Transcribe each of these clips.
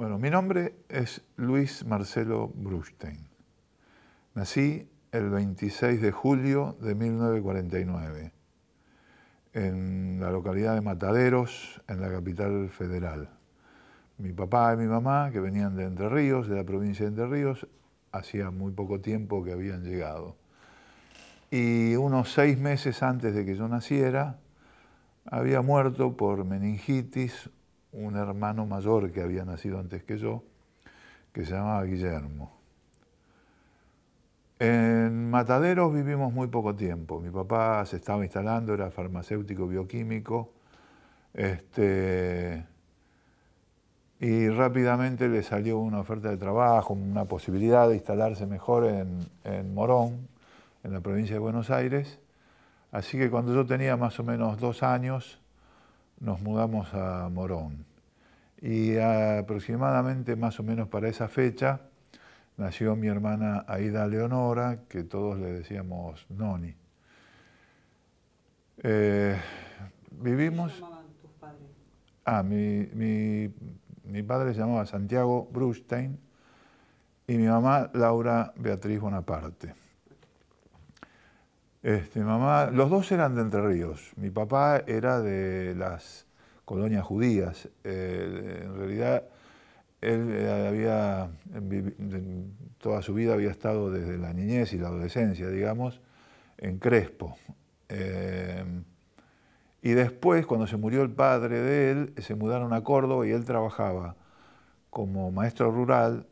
Bueno, mi nombre es Luis Marcelo Brustein. Nací el 26 de julio de 1949 en la localidad de Mataderos, en la capital federal. Mi papá y mi mamá, que venían de Entre Ríos, de la provincia de Entre Ríos, hacía muy poco tiempo que habían llegado. Y unos seis meses antes de que yo naciera, había muerto por meningitis un hermano mayor que había nacido antes que yo, que se llamaba Guillermo. En Mataderos vivimos muy poco tiempo. Mi papá se estaba instalando, era farmacéutico bioquímico. Este, y rápidamente le salió una oferta de trabajo, una posibilidad de instalarse mejor en, Morón, en la provincia de Buenos Aires. Así que cuando yo tenía más o menos dos años, nos mudamos a Morón. Y aproximadamente más o menos para esa fecha nació mi hermana Aida Leonora, que todos le decíamos Noni. Eh, vivimos... llamaban tus padres? Ah, mi, mi padre se llamaba Santiago Brustein y mi mamá Laura Beatriz Bonaparte. Este, mamá, los dos eran de Entre Ríos. Mi papá era de las colonias judías. Eh, en realidad, él eh, había, toda su vida había estado desde la niñez y la adolescencia, digamos, en Crespo. Eh, y después, cuando se murió el padre de él, se mudaron a Córdoba y él trabajaba como maestro rural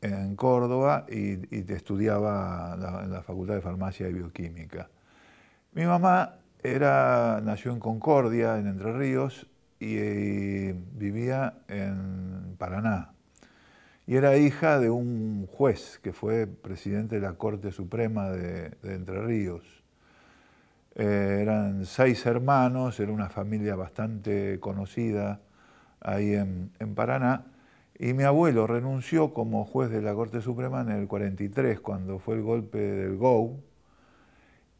en Córdoba y, estudiaba en la, Facultad de Farmacia y Bioquímica. Mi mamá era, nació en Concordia, en Entre Ríos, y, eh, vivía en Paraná. Y era hija de un juez que fue presidente de la Corte Suprema de, Entre Ríos. Eh, eran seis hermanos, era una familia bastante conocida ahí en, en Paraná. Y mi abuelo renunció como juez de la Corte Suprema en el 43, cuando fue el golpe del GOU.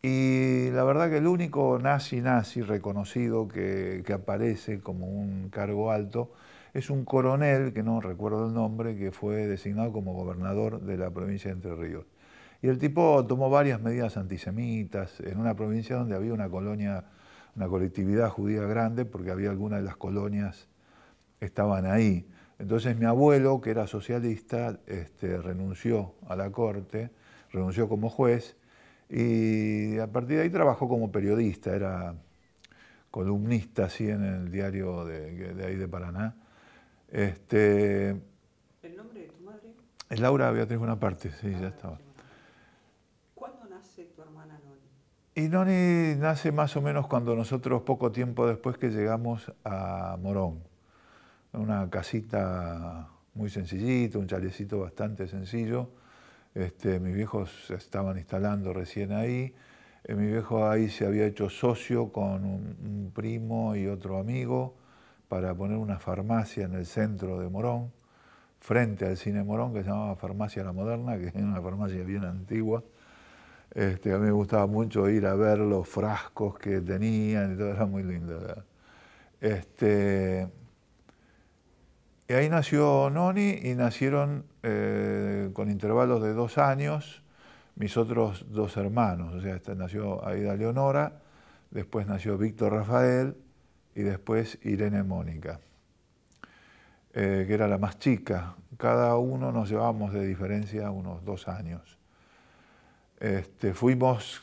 Y la verdad que el único nazi-nazi reconocido que, que, aparece como un cargo alto es un coronel, que no recuerdo el nombre, que fue designado como gobernador de la provincia de Entre Ríos. Y el tipo tomó varias medidas antisemitas en una provincia donde había una colonia, una colectividad judía grande, porque había algunas de las colonias estaban ahí. Entonces mi abuelo, que era socialista, este, renunció a la corte, renunció como juez y a partir de ahí trabajó como periodista, era columnista así en el diario de, ahí de Paraná. Este, ¿El nombre de tu madre? Es Laura Beatriz Bonaparte, sí, ya ah, estaba. ¿Cuándo nace tu hermana Noni? Y Noni nace más o menos cuando nosotros, poco tiempo después que llegamos a Morón una casita muy sencillita, un chalecito bastante sencillo. Este, mis viejos estaban instalando recién ahí. Eh, mi viejo ahí se había hecho socio con un, primo y otro amigo para poner una farmacia en el centro de Morón, frente al cine Morón, que se llamaba Farmacia La Moderna, que era una farmacia bien antigua. Este, a mí me gustaba mucho ir a ver los frascos que tenían y todo, era muy lindo. Este, y ahí nació Noni y nacieron eh, con intervalos de dos años mis otros dos hermanos. O sea, este, nació Aida Leonora, después nació Víctor Rafael y después Irene Mónica, eh, que era la más chica. Cada uno nos llevábamos de diferencia unos dos años. Este, fuimos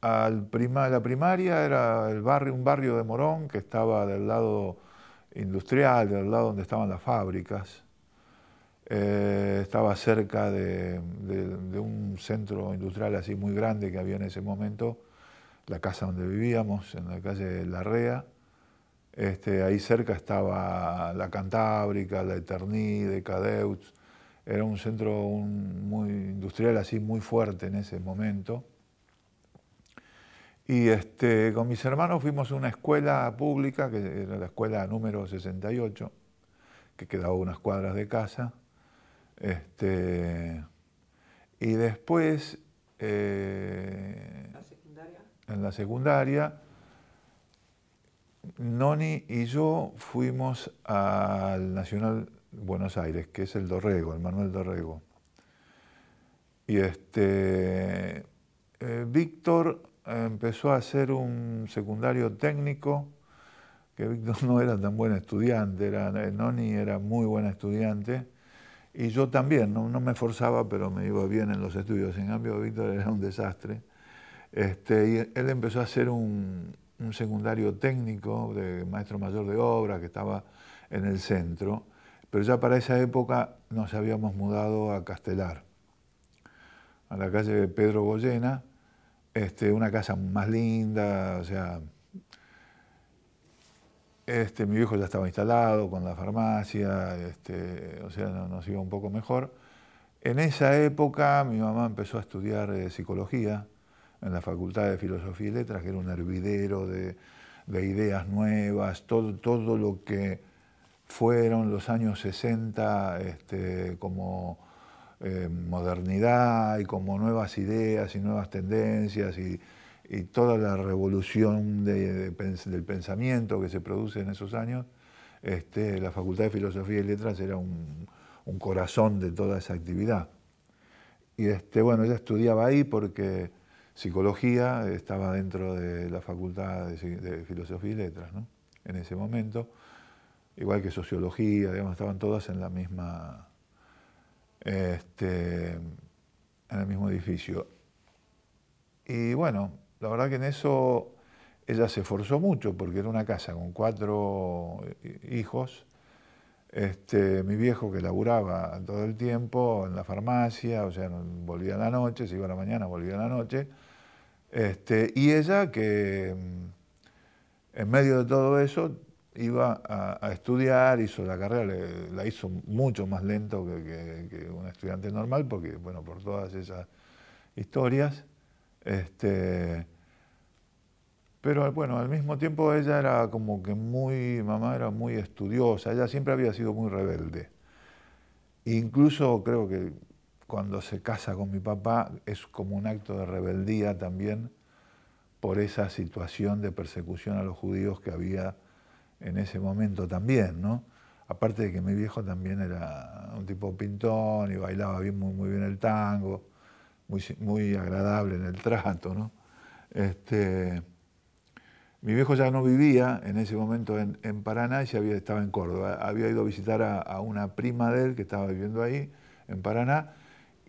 a la primaria, era el barrio, un barrio de Morón que estaba del lado industrial, del lado donde estaban las fábricas. Eh, estaba cerca de, un centro industrial así muy grande que había en ese momento, la casa donde vivíamos, en la calle Larrea. Este, ahí cerca estaba la Cantábrica, la de Cadeutz. Era un centro industrial así muy fuerte en ese momento. Y este, con mis hermanos fuimos a una escuela pública, que era la escuela número 68, que quedaba unas cuadras de casa. Este, y después... Eh, en la secundaria, Noni y yo fuimos al Nacional Buenos Aires, que es el Dorrego, el Manuel Dorrego. Y este, eh, Víctor Ah, empezó a hacer un secundario técnico, que Víctor no era tan buen estudiante, era, eh, Noni era muy buen estudiante, y yo también, no, no me esforzaba, pero me iba bien en los estudios. En cambio, Víctor era un desastre. Este, y él empezó a hacer un, un secundario técnico de maestro mayor de obras que estaba en el centro, pero ya para esa época nos habíamos mudado a Castelar, a la calle Pedro Goyena, este, una casa más linda, o sea, este, mi hijo ya estaba instalado con la farmacia, este, o sea, nos iba un poco mejor. En esa época mi mamá empezó a estudiar eh, psicología en la Facultad de Filosofía y Letras, que era un hervidero de, ideas nuevas, todo, todo, lo que fueron los años 60 este, como eh, modernidad y como nuevas ideas y nuevas tendencias y, toda la revolución del pensamiento que se produce en esos años, este, la Facultad de Filosofía y Letras era un, corazón de toda esa actividad. Y este, bueno, ella estudiaba ahí porque psicología estaba dentro de la Facultad de, Filosofía y Letras, en ese momento, igual que sociología, digamos, estaban todas en la misma este, en el mismo edificio. Y bueno, la verdad que en eso ella se esforzó mucho porque era una casa con cuatro eh, hijos. Este, mi viejo que laburaba todo el tiempo en la farmacia, o sea, volvía la noche, se iba a la mañana, volvía a la noche. Este, y ella que mm, en medio de todo eso iba a, estudiar, hizo la carrera, la hizo mucho más lento que, un estudiante normal, porque, bueno, por todas esas historias. Este, pero bueno, al mismo tiempo ella era como que muy, mamá era muy estudiosa, ella siempre había sido muy rebelde. Incluso creo que cuando se casa con mi papá es como un acto de rebeldía también por esa situación de persecución a los judíos que había en ese momento también, ¿no? Aparte de que mi viejo también era un tipo pintón y bailaba bien, muy, muy bien el tango, muy, muy agradable en el trato, ¿no? Este, mi viejo ya no vivía en ese momento en, Paraná y había, estaba en Córdoba. Había ido a visitar a, una prima de él que estaba viviendo ahí, en Paraná,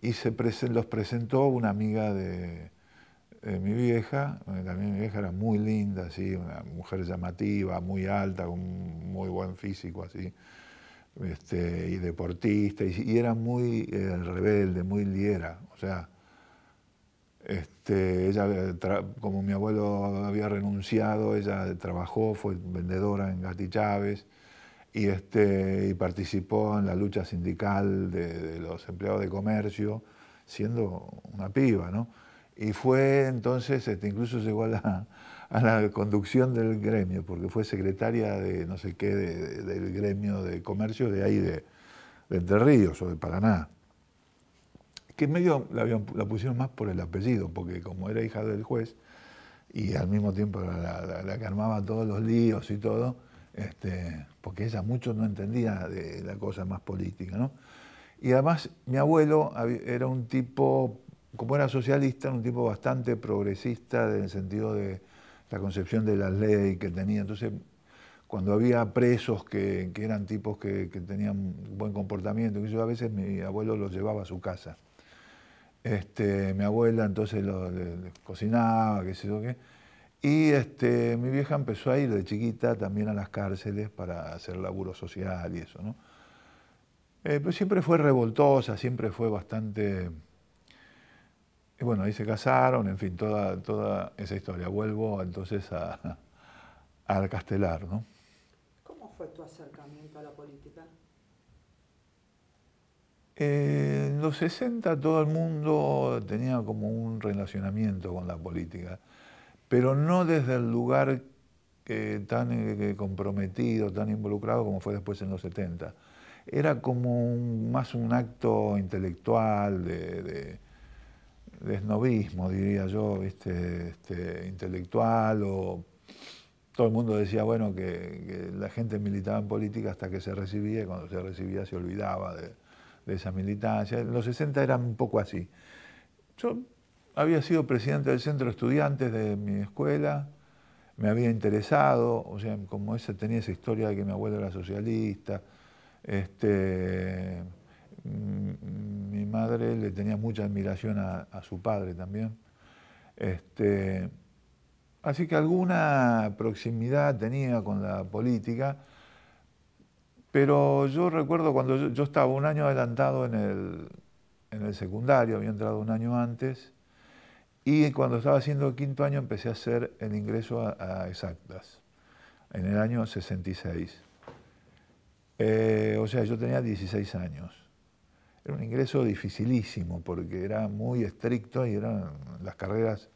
y se los presentó una amiga de, eh, mi vieja, eh, también mi vieja era muy linda, así, una mujer llamativa, muy alta, con muy buen físico así, este, y deportista, y, era muy eh, rebelde, muy liera, o sea, este, ella, como mi abuelo había renunciado, ella trabajó, fue vendedora en Gati Chávez y, este, y participó en la lucha sindical de, de, los empleados de comercio, siendo una piba, ¿no? Y fue entonces, este, incluso llegó a la, conducción del gremio, porque fue secretaria de no sé qué, del gremio de comercio de ahí, de, Entre Ríos o de Paraná. Que medio la, pusieron más por el apellido, porque como era hija del juez y al mismo tiempo la, la que armaba todos los líos y todo, este, porque ella mucho no entendía de la cosa más política, ¿no? Y además mi abuelo era un tipo como era socialista, era un tipo bastante progresista en el sentido de la concepción de la ley que tenía. Entonces, cuando había presos que, eran tipos que, tenían buen comportamiento, yo a veces mi abuelo los llevaba a su casa. Este, mi abuela entonces los, cocinaba, qué sé yo qué. Y este, mi vieja empezó a ir de chiquita también a las cárceles para hacer laburo social y eso, ¿no? Eh, pero siempre fue revoltosa, siempre fue bastante y bueno, ahí se casaron, en fin, toda, toda esa historia. Vuelvo entonces a, castelar. ¿no? ¿Cómo fue tu acercamiento a la política? en los 60 todo el mundo tenía como un relacionamiento con la política, pero no desde el lugar tan eh, comprometido, tan involucrado como fue después en los 70. Era como más un acto intelectual de de esnovismo, diría yo, Este, intelectual o todo el mundo decía, bueno, que, la gente militaba en política hasta que se recibía y cuando se recibía se olvidaba de, esa militancia. En los 60 eran un poco así. Yo había sido presidente del centro de estudiantes de mi escuela, me había interesado, o sea, como ese tenía esa historia de que mi abuelo era socialista, este, mi madre le tenía mucha admiración a, su padre también. Este, así que alguna proximidad tenía con la política, pero yo recuerdo cuando yo, estaba un año adelantado en el, secundario, había entrado un año antes, y cuando estaba haciendo quinto año empecé a hacer el ingreso a, exactas, en el año 66. Eh, o sea, yo tenía 16 años un ingreso dificilísimo porque era muy estricto y eran las carreras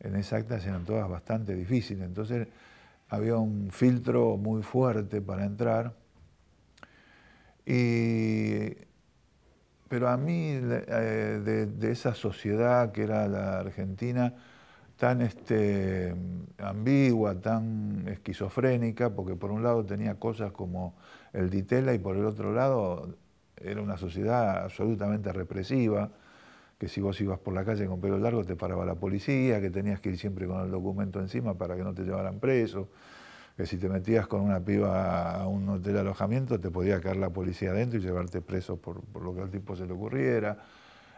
en exactas eran todas bastante difíciles. Entonces había un filtro muy fuerte para entrar. pero a mí, eh, de, esa sociedad que era la Argentina, tan este, ambigua, tan esquizofrénica, porque por un lado tenía cosas como el Ditela y por el otro lado era una sociedad absolutamente represiva, que si vos ibas por la calle con pelo largo te paraba la policía, que tenías que ir siempre con el documento encima para que no te llevaran preso, que si te metías con una piba a un hotel alojamiento te podía caer la policía adentro y llevarte preso por, lo que al tipo se le ocurriera.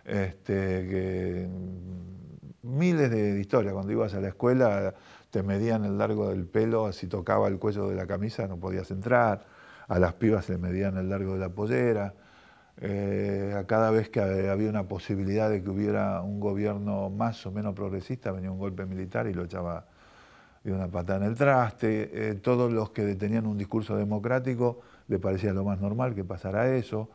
Este, que miles de historias. Cuando ibas a la escuela te medían el largo del pelo, si tocaba el cuello de la camisa no podías entrar, a las pibas le medían el largo de la pollera. Eh, a cada vez que había una posibilidad de que hubiera un gobierno más o menos progresista, venía un golpe militar y lo echaba de una patada en el traste. Eh, todos los que tenían un discurso democrático le parecía lo más normal que pasara eso.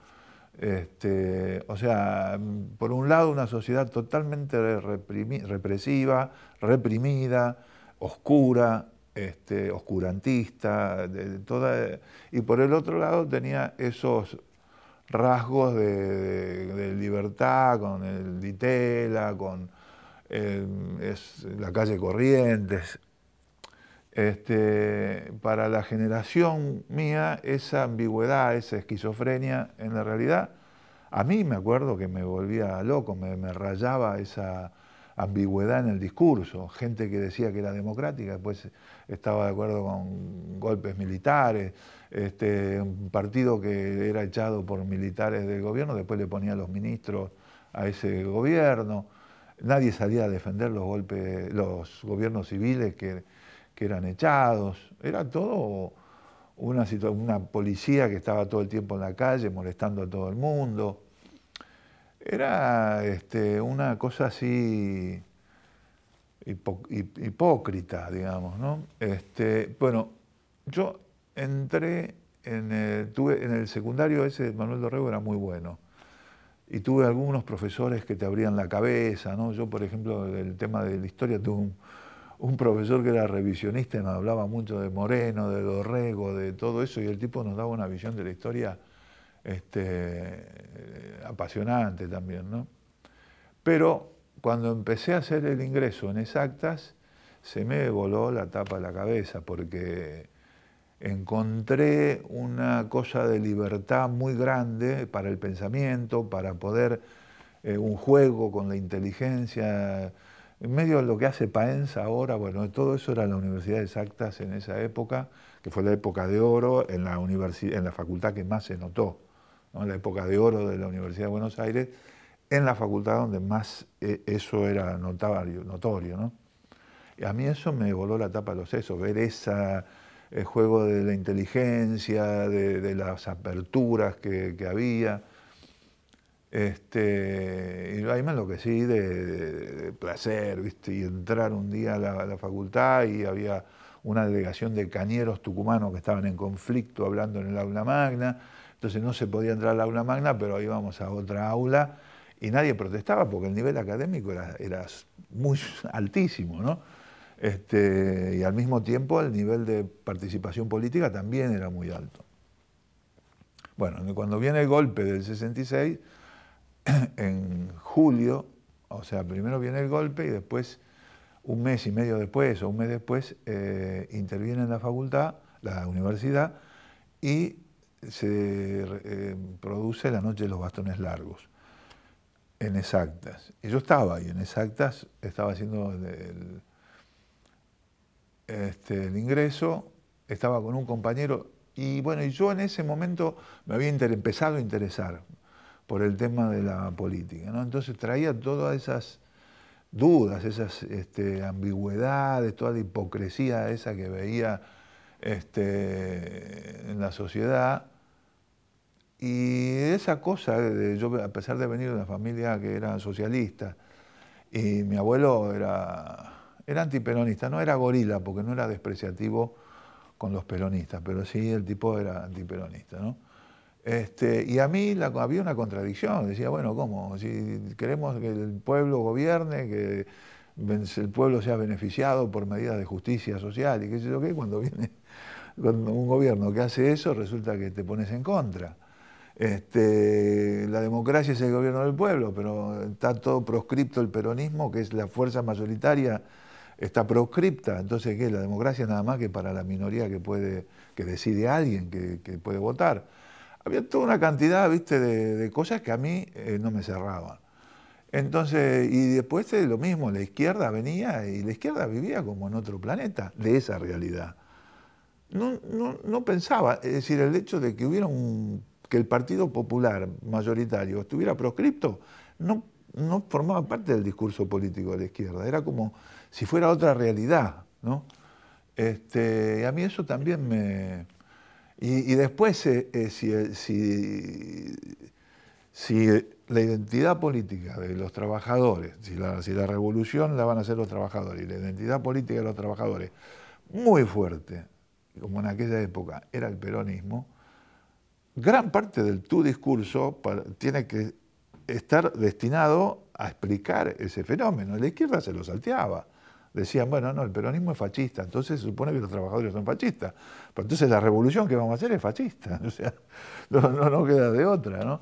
Este, o sea, mm, por un lado una sociedad totalmente represiva, reprimida, oscura, este, oscurantista, eh, y por el otro lado tenía esos rasgos de, libertad, con el Ditela, con eh, la calle Corrientes. Este, para la generación mía, esa ambigüedad, esa esquizofrenia en la realidad, a mí me acuerdo que me volvía loco, me, me rayaba esa ambigüedad en el discurso, gente que decía que era democrática, después estaba de acuerdo con golpes militares, este, un partido que era echado por militares del gobierno, después le ponía los ministros a ese gobierno. Nadie salía a defender los golpes, los gobiernos civiles que, eran echados. Era todo una, una policía que estaba todo el tiempo en la calle molestando a todo el mundo. Era este, una cosa así hipócrita, digamos, ¿no? Este, bueno, yo entré en el, secundario ese de Manuel Dorrego era muy bueno. Y tuve algunos profesores que te abrían la cabeza, ¿no? Yo, por ejemplo, el tema de la historia tuve un, profesor que era revisionista y nos hablaba mucho de Moreno, de Dorrego, de todo eso, y el tipo nos daba una visión de la historia este, eh, apasionante también, ¿no? Pero cuando empecé a hacer el ingreso en exactas, se me voló la tapa de la cabeza, porque encontré una cosa de libertad muy grande para el pensamiento, para poder eh, un juego con la inteligencia. En medio de lo que hace Paenza ahora, bueno, todo eso era la Universidad de Exactas en esa época, que fue la época de oro en la, en la facultad que más se notó, ¿no? la época de oro de la Universidad de Buenos Aires, en la facultad donde más eh, eso era notario, notorio. Y a mí eso me voló la tapa de los sesos, ver esa, el eh, juego de la inteligencia, de, las aperturas que, había. Este, y ahí me enloquecí de, de placer, ¿viste? Y entrar un día a la, facultad y había una delegación de cañeros tucumanos que estaban en conflicto hablando en el aula magna. Entonces no se podía entrar al aula magna, pero íbamos a otra aula y nadie protestaba porque el nivel académico era, era muy altísimo, ¿no? Este, y al mismo tiempo el nivel de participación política también era muy alto. Bueno, cuando viene el golpe del 66, en julio, o sea, primero viene el golpe y después, un mes y medio después o un mes después, eh, interviene en la facultad, la universidad, y se eh, produce la noche de los bastones largos en exactas. Y yo estaba y en exactas, estaba haciendo el, este, el ingreso, estaba con un compañero y bueno, y yo en ese momento me había empezado a interesar por el tema de la política, ¿no? Entonces traía todas esas dudas, esas este, ambigüedades, toda la hipocresía esa que veía este, en la sociedad. Y esa cosa, yo a pesar de venir de una familia que era socialista, y mi abuelo era era antiperonista, no era gorila, porque no era despreciativo con los peronistas, pero sí el tipo era antiperonista, ¿no? Este, y a mí había una contradicción, decía, bueno, ¿cómo? Si queremos que el pueblo gobierne, que el pueblo sea beneficiado por medidas de justicia social y qué sé yo qué, cuando viene cuando un gobierno que hace eso, resulta que te pones en contra. Este, la democracia es el gobierno del pueblo, pero está todo proscripto el peronismo, que es la fuerza mayoritaria está proscripta, entonces ¿qué? La democracia nada más que para la minoría que puede, que decide alguien que, puede votar. Había toda una cantidad, viste, de, cosas que a mí eh, no me cerraban. Entonces, y después de eh, lo mismo, la izquierda venía y la izquierda vivía como en otro planeta, de esa realidad. No, pensaba, es decir, el hecho de que hubiera un, que el Partido Popular mayoritario estuviera proscripto, no, no formaba parte del discurso político de la izquierda, era como si fuera otra realidad, ¿no? Este, a mí eso también me... Y, después, eh, eh, eh, si, la identidad política de los trabajadores, si la, la revolución la van a hacer los trabajadores, y la identidad política de los trabajadores, muy fuerte, como en aquella época era el peronismo, gran parte del tu discurso tiene que estar destinado a explicar ese fenómeno. La izquierda se lo salteaba decían, bueno, no, el peronismo es fascista, entonces se supone que los trabajadores son fascistas. Pero entonces la revolución que vamos a hacer es fascista, o sea, no, no, queda de otra,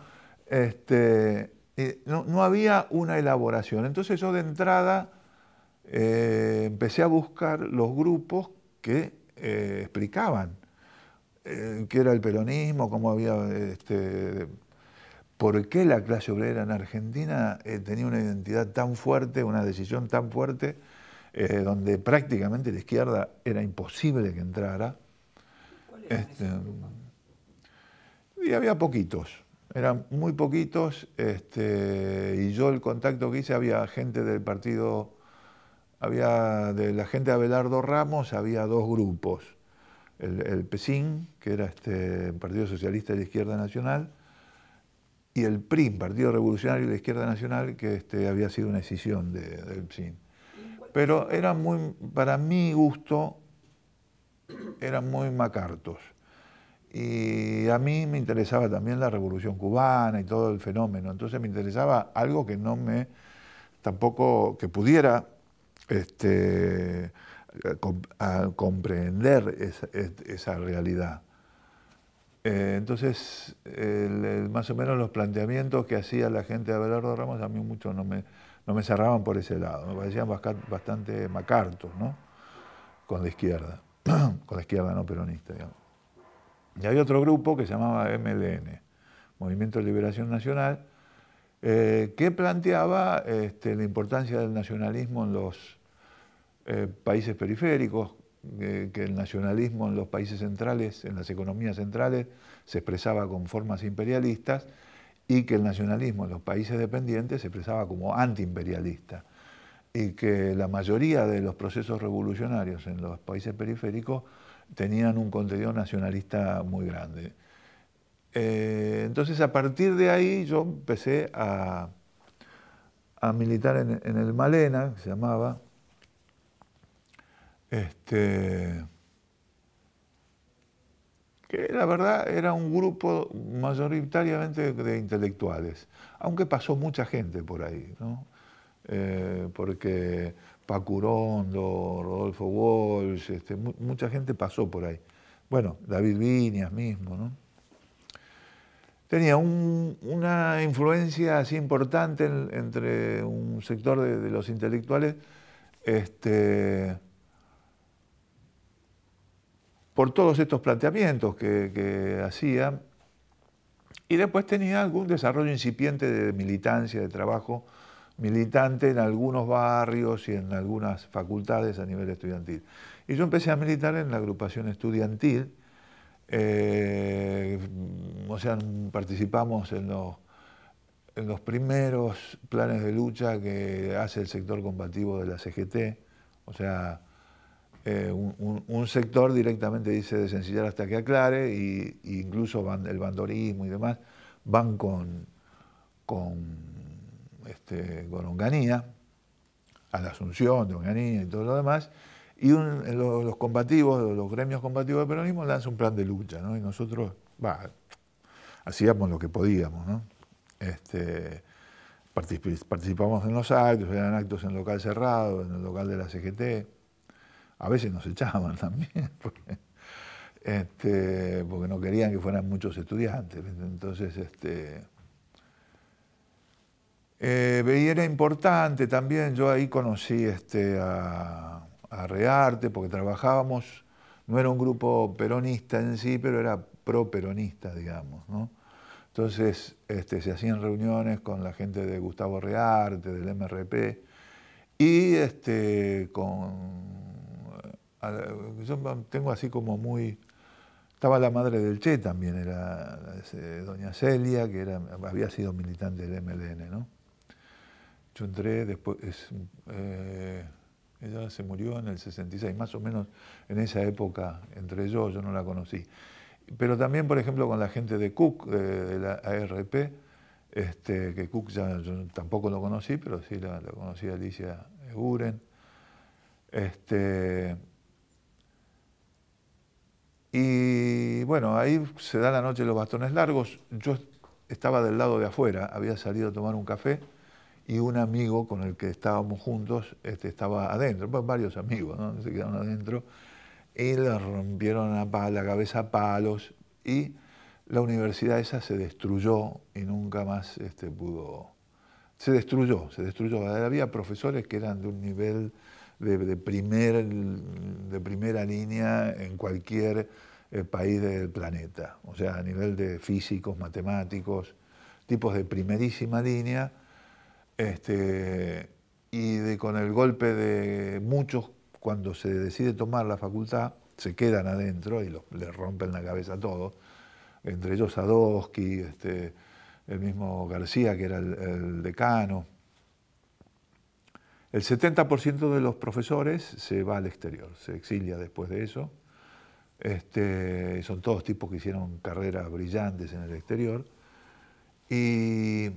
este, eh, ¿no? no, había una elaboración. Entonces yo de entrada eh, empecé a buscar los grupos que eh, explicaban qué era el peronismo, cómo había... Este, por qué la clase obrera en Argentina tenía una identidad tan fuerte, una decisión tan fuerte, eh, donde prácticamente la izquierda era imposible que entrara. Este, y había poquitos, eran muy poquitos, este, y yo el contacto que hice había gente del partido, había de la gente de Abelardo Ramos, había dos grupos, el, el PSIN, que era este Partido Socialista de la Izquierda Nacional, y el PRIM, Partido Revolucionario de la Izquierda Nacional, que este, había sido una escisión del PSIN pero era muy, para mi gusto, eran muy macartos. Y a mí me interesaba también la revolución cubana y todo el fenómeno. Entonces me interesaba algo que no me, tampoco, que pudiera este, comprender esa, realidad. Eh, entonces, más o menos los planteamientos que hacía la gente de Abelardo Ramos a mí mucho no me, no me cerraban por ese lado, me parecían bastante macartos, ¿no? Con la izquierda, con la izquierda no peronista, digamos. Y había otro grupo que se llamaba MLN, Movimiento de Liberación Nacional, eh, que planteaba este, la importancia del nacionalismo en los eh, países periféricos, eh, que el nacionalismo en los países centrales, en las economías centrales, se expresaba con formas imperialistas y que el nacionalismo en los países dependientes se expresaba como antiimperialista y que la mayoría de los procesos revolucionarios en los países periféricos tenían un contenido nacionalista muy grande. Eh, entonces a partir de ahí yo empecé a, a militar en, el Malena, que se llamaba, este, que la verdad era un grupo mayoritariamente de intelectuales, aunque pasó mucha gente por ahí, ¿no? Eh, porque Pacurondo, Rodolfo Walsh, este, mucha gente pasó por ahí. Bueno, David Viñas mismo, ¿no? Tenía una influencia así importante entre un sector de, los intelectuales, este, por todos estos planteamientos que, hacía. Y después tenía algún desarrollo incipiente de militancia, de trabajo militante en algunos barrios y en algunas facultades a nivel estudiantil. Y yo empecé a militar en la agrupación estudiantil, eh, o sea, participamos en los, en los, primeros planes de lucha que hace el sector combativo de la CGT, o sea, eh, un, sector directamente dice de Sencillar hasta que aclare, y, incluso el bandorismo y demás van con, con, este, con Onganía, a la Asunción de Onganía y todo lo demás, y eh, los, combativos, los gremios combativos de peronismo lanzan un plan de lucha, y nosotros hacíamos lo que podíamos. Este, participamos en los actos, eran actos en local cerrado, en el local de la CGT, a veces nos echaban también, este, porque, no querían que fueran muchos estudiantes. Entonces, este, y eh, era importante también, yo ahí conocí este, a, Rearte, porque trabajábamos, no era un grupo peronista en sí, pero era pro-peronista, digamos, ¿no? Entonces este, se hacían reuniones con la gente de Gustavo Rearte, del MRP, y este, con yo tengo así como muy... Estaba la madre del Che también, era doña Celia, que era, había sido militante del MLN, ¿no? Yo después, eh, ella se murió en el 66, más o menos en esa época entre yo, yo no la conocí. Pero también, por ejemplo, con la gente de Cook, de, la ARP, este, que Cook ya yo tampoco lo conocí, pero sí la, conocí Alicia Euren Este, y bueno, ahí se da la noche los bastones largos. Yo estaba del lado de afuera, había salido a tomar un café y un amigo con el que estábamos juntos este, estaba adentro, pues varios amigos ¿no? se quedaron adentro y le rompieron la, cabeza a palos y la universidad esa se destruyó y nunca más este, pudo... Se destruyó, se destruyó. Había profesores que eran de un nivel de, de primera línea en cualquier eh, país del planeta, o sea, a nivel de físicos, matemáticos, tipos de primerísima línea, este, y de, con el golpe de muchos, cuando se decide tomar la facultad, se quedan adentro y les rompen la cabeza a todos, entre ellos Sadowski, este, el mismo García, que era el decano, el 70% de los profesores se va al exterior, se exilia después de eso. Este, son todos tipos que hicieron carreras brillantes en el exterior. Y,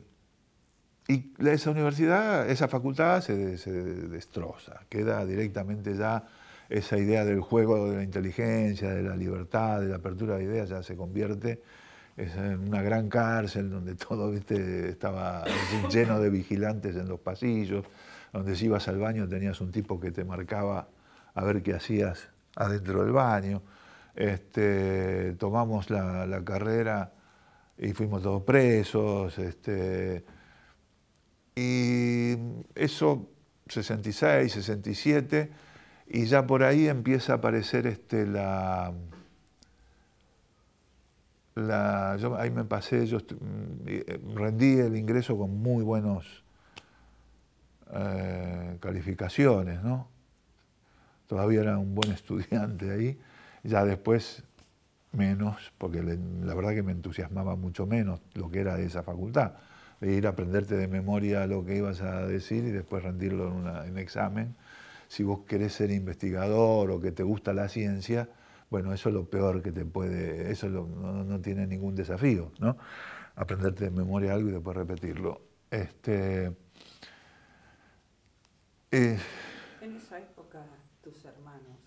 esa universidad, esa facultad se, destroza, queda directamente ya esa idea del juego de la inteligencia, de la libertad, de la apertura de ideas, ya se convierte en una gran cárcel donde todo estaba lleno de vigilantes en los pasillos donde si ibas al baño tenías un tipo que te marcaba a ver qué hacías adentro del baño. Este, tomamos la, carrera y fuimos todos presos. Este, y eso, 66, 67, y ya por ahí empieza a aparecer este, la... la ahí me pasé, yo mm, eh, rendí el ingreso con muy buenos eh, calificaciones, ¿no? Todavía era un buen estudiante ahí, ya después menos, porque la verdad que me entusiasmaba mucho menos lo que era de esa facultad, de ir a aprenderte de memoria lo que ibas a decir y después rendirlo en, un examen. Si vos querés ser investigador o que te gusta la ciencia, bueno, eso es lo peor que te puede, eso no, tiene ningún desafío, ¿no? Aprenderte de memoria algo y después repetirlo. Este, eh, ¿En esa época tus hermanos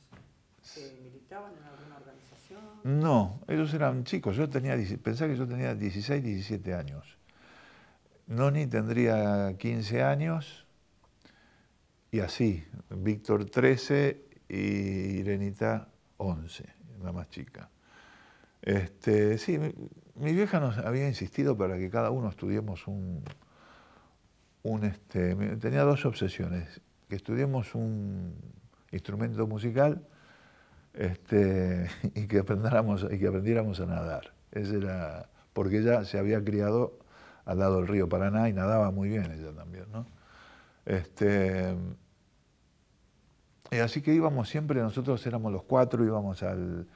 eh, militaban en alguna organización? No, ellos eran chicos. Yo tenía, pensá que yo tenía 16, 17 años. Noni tendría 15 años y así. Víctor 13 y Irenita 11, la más chica. Este, sí, mi, vieja nos había insistido para que cada uno estudiemos un... un este, tenía dos obsesiones, que estudiemos un instrumento musical este, y, que aprendáramos, y que aprendiéramos a nadar. porque ella se había criado al lado del río Paraná y nadaba muy bien ella también. ¿no? Este, y así que íbamos siempre, nosotros éramos los cuatro, íbamos al,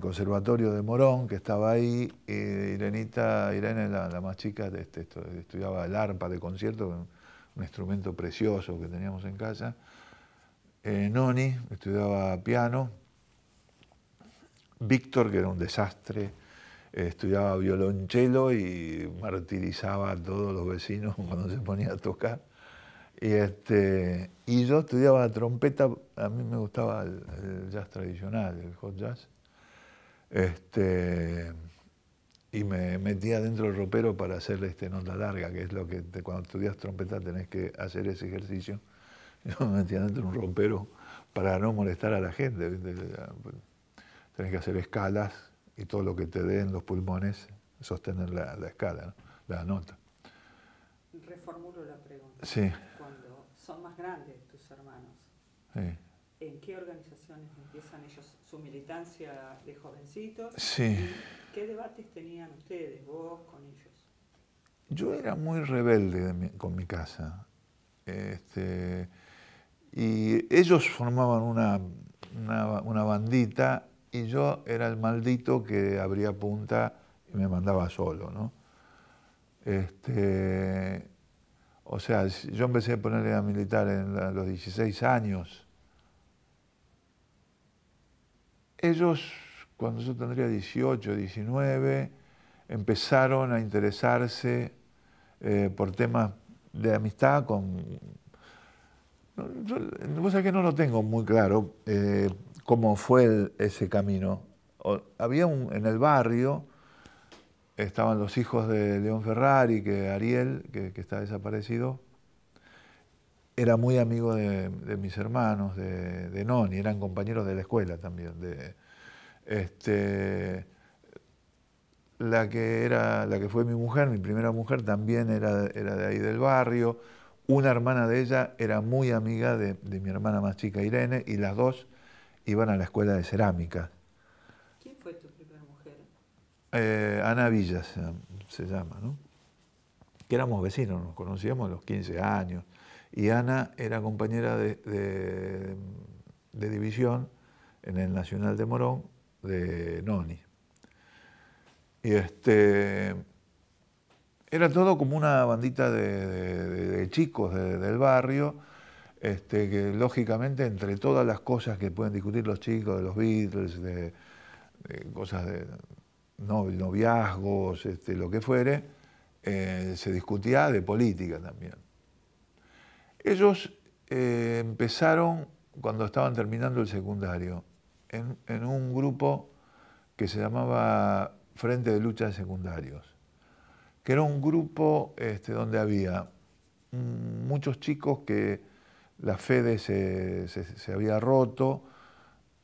conservatorio de Morón, que estaba ahí, y Irenita, Irene, la, más chica, este, estudiaba el arpa de concierto un instrumento precioso que teníamos en casa. Eh, Noni estudiaba piano. Víctor, que era un desastre, eh, estudiaba violonchelo y martirizaba a todos los vecinos cuando se ponía a tocar. Y, este, y yo estudiaba trompeta, a mí me gustaba el, el jazz tradicional, el hot jazz. Este, y me metía dentro del ropero para hacerle este, nota larga, que es lo que cuando estudias trompeta tenés que hacer ese ejercicio. Yo me metía dentro de un rompero para no molestar a la gente. Tenés que hacer escalas y todo lo que te den los pulmones, sostener la, la escala, la nota. Reformulo la pregunta. Cuando son más grandes tus hermanos, ¿en qué organizaciones empiezan ellos su militancia de jovencitos? Sí. ¿Qué debates tenían ustedes, vos, con ellos? Yo era muy rebelde con mi casa. Este, y ellos formaban una, una, bandita y yo era el maldito que abría punta y me mandaba solo, ¿no? Este, o sea, yo empecé a ponerle a militar en los 16 años. Ellos cuando yo tendría 18, 19, empezaron a interesarse eh, por temas de amistad con... Yo, vos que no lo tengo muy claro eh, cómo fue ese camino. había un, en el barrio, estaban los hijos de León Ferrari, que Ariel, que, está desaparecido, era muy amigo de, mis hermanos, de, de, Noni, eran compañeros de la escuela también, de, este, la que era, la que fue mi mujer, mi primera mujer, también era, era de ahí del barrio. Una hermana de ella era muy amiga de, mi hermana más chica Irene y las dos iban a la escuela de cerámica. ¿Quién fue tu primera mujer? Eh, Ana Villas se, llama, ¿no? Que éramos vecinos, nos conocíamos a los 15 años. Y Ana era compañera de división en el Nacional de Morón de Noni. Y este, era todo como una bandita de, chicos del barrio, este, que lógicamente entre todas las cosas que pueden discutir los chicos, de los Beatles, de, cosas de noviazgos, este, lo que fuere, eh, se discutía de política también. Ellos eh, empezaron cuando estaban terminando el secundario en, un grupo que se llamaba Frente de Lucha de Secundarios, que era un grupo este, donde había mm, muchos chicos que la FEDE se, había roto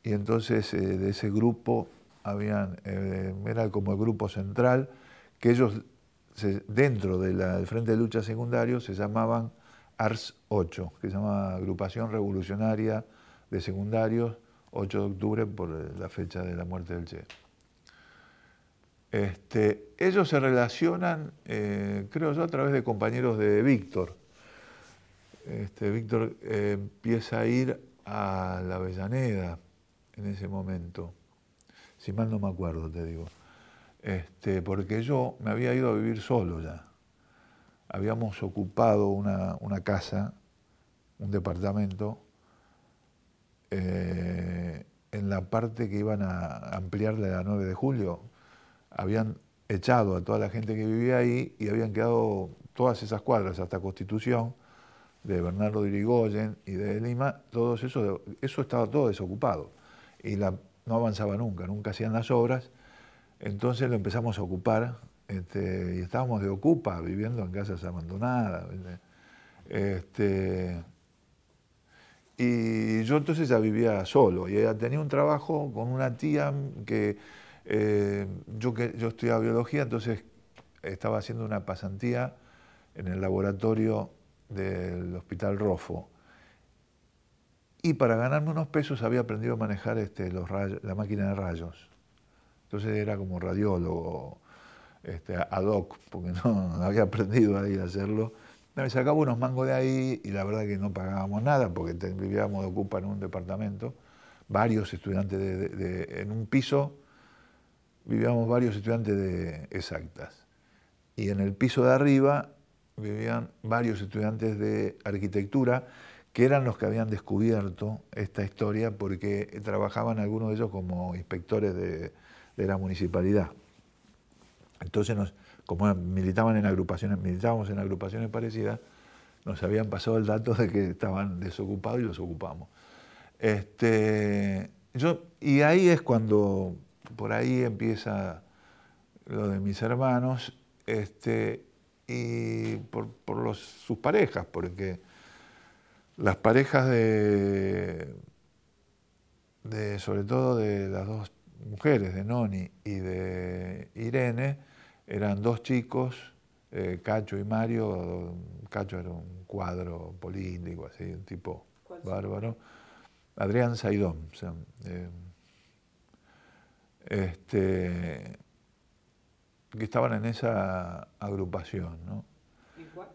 y entonces eh, de ese grupo habían, eh, era como el grupo central, que ellos dentro del Frente de Lucha de Secundarios se llamaban ARS 8, que se llama Agrupación Revolucionaria de Secundarios 8 de octubre por la fecha de la muerte del Che. Este, ellos se relacionan, eh, creo yo, a través de compañeros de Víctor. Este, Víctor eh, empieza a ir a la Avellaneda en ese momento, si mal no me acuerdo, te digo, este, porque yo me había ido a vivir solo ya. Habíamos ocupado una, una casa, un departamento, eh, en la parte que iban a ampliarle la 9 de julio, habían echado a toda la gente que vivía ahí y habían quedado todas esas cuadras hasta Constitución, de Bernardo de Irigoyen y de Lima, todo eso, eso estaba todo desocupado y no avanzaba nunca, nunca hacían las obras, entonces lo empezamos a ocupar este, y estábamos de ocupa viviendo en casas abandonadas. Este, y yo entonces ya vivía solo y tenía un trabajo con una tía que eh, yo, yo estudiaba biología, entonces estaba haciendo una pasantía en el laboratorio del Hospital Rofo. Y para ganarme unos pesos había aprendido a manejar este, la máquina de rayos. Entonces era como radiólogo, este, ad hoc, porque no, no había aprendido ahí a hacerlo. Me sacaba unos mangos de ahí y la verdad que no pagábamos nada porque vivíamos de ocupa en un departamento, varios estudiantes de, en un piso, vivíamos varios estudiantes de exactas. Y en el piso de arriba vivían varios estudiantes de arquitectura que eran los que habían descubierto esta historia porque trabajaban algunos de ellos como inspectores de, de la municipalidad. Entonces nos, como militaban en agrupaciones, militábamos en agrupaciones parecidas, nos habían pasado el dato de que estaban desocupados y los ocupamos. Este, y ahí es cuando, por ahí empieza lo de mis hermanos, este, y por, sus parejas, porque las parejas de, de, sobre todo de las dos mujeres, de Noni y de Irene, eran dos chicos, eh, Cacho y Mario. Cacho era un cuadro político, así, un tipo bárbaro. Adrián Saidón. Eh, este, que estaban en esa agrupación. ¿no? ¿Y cuál?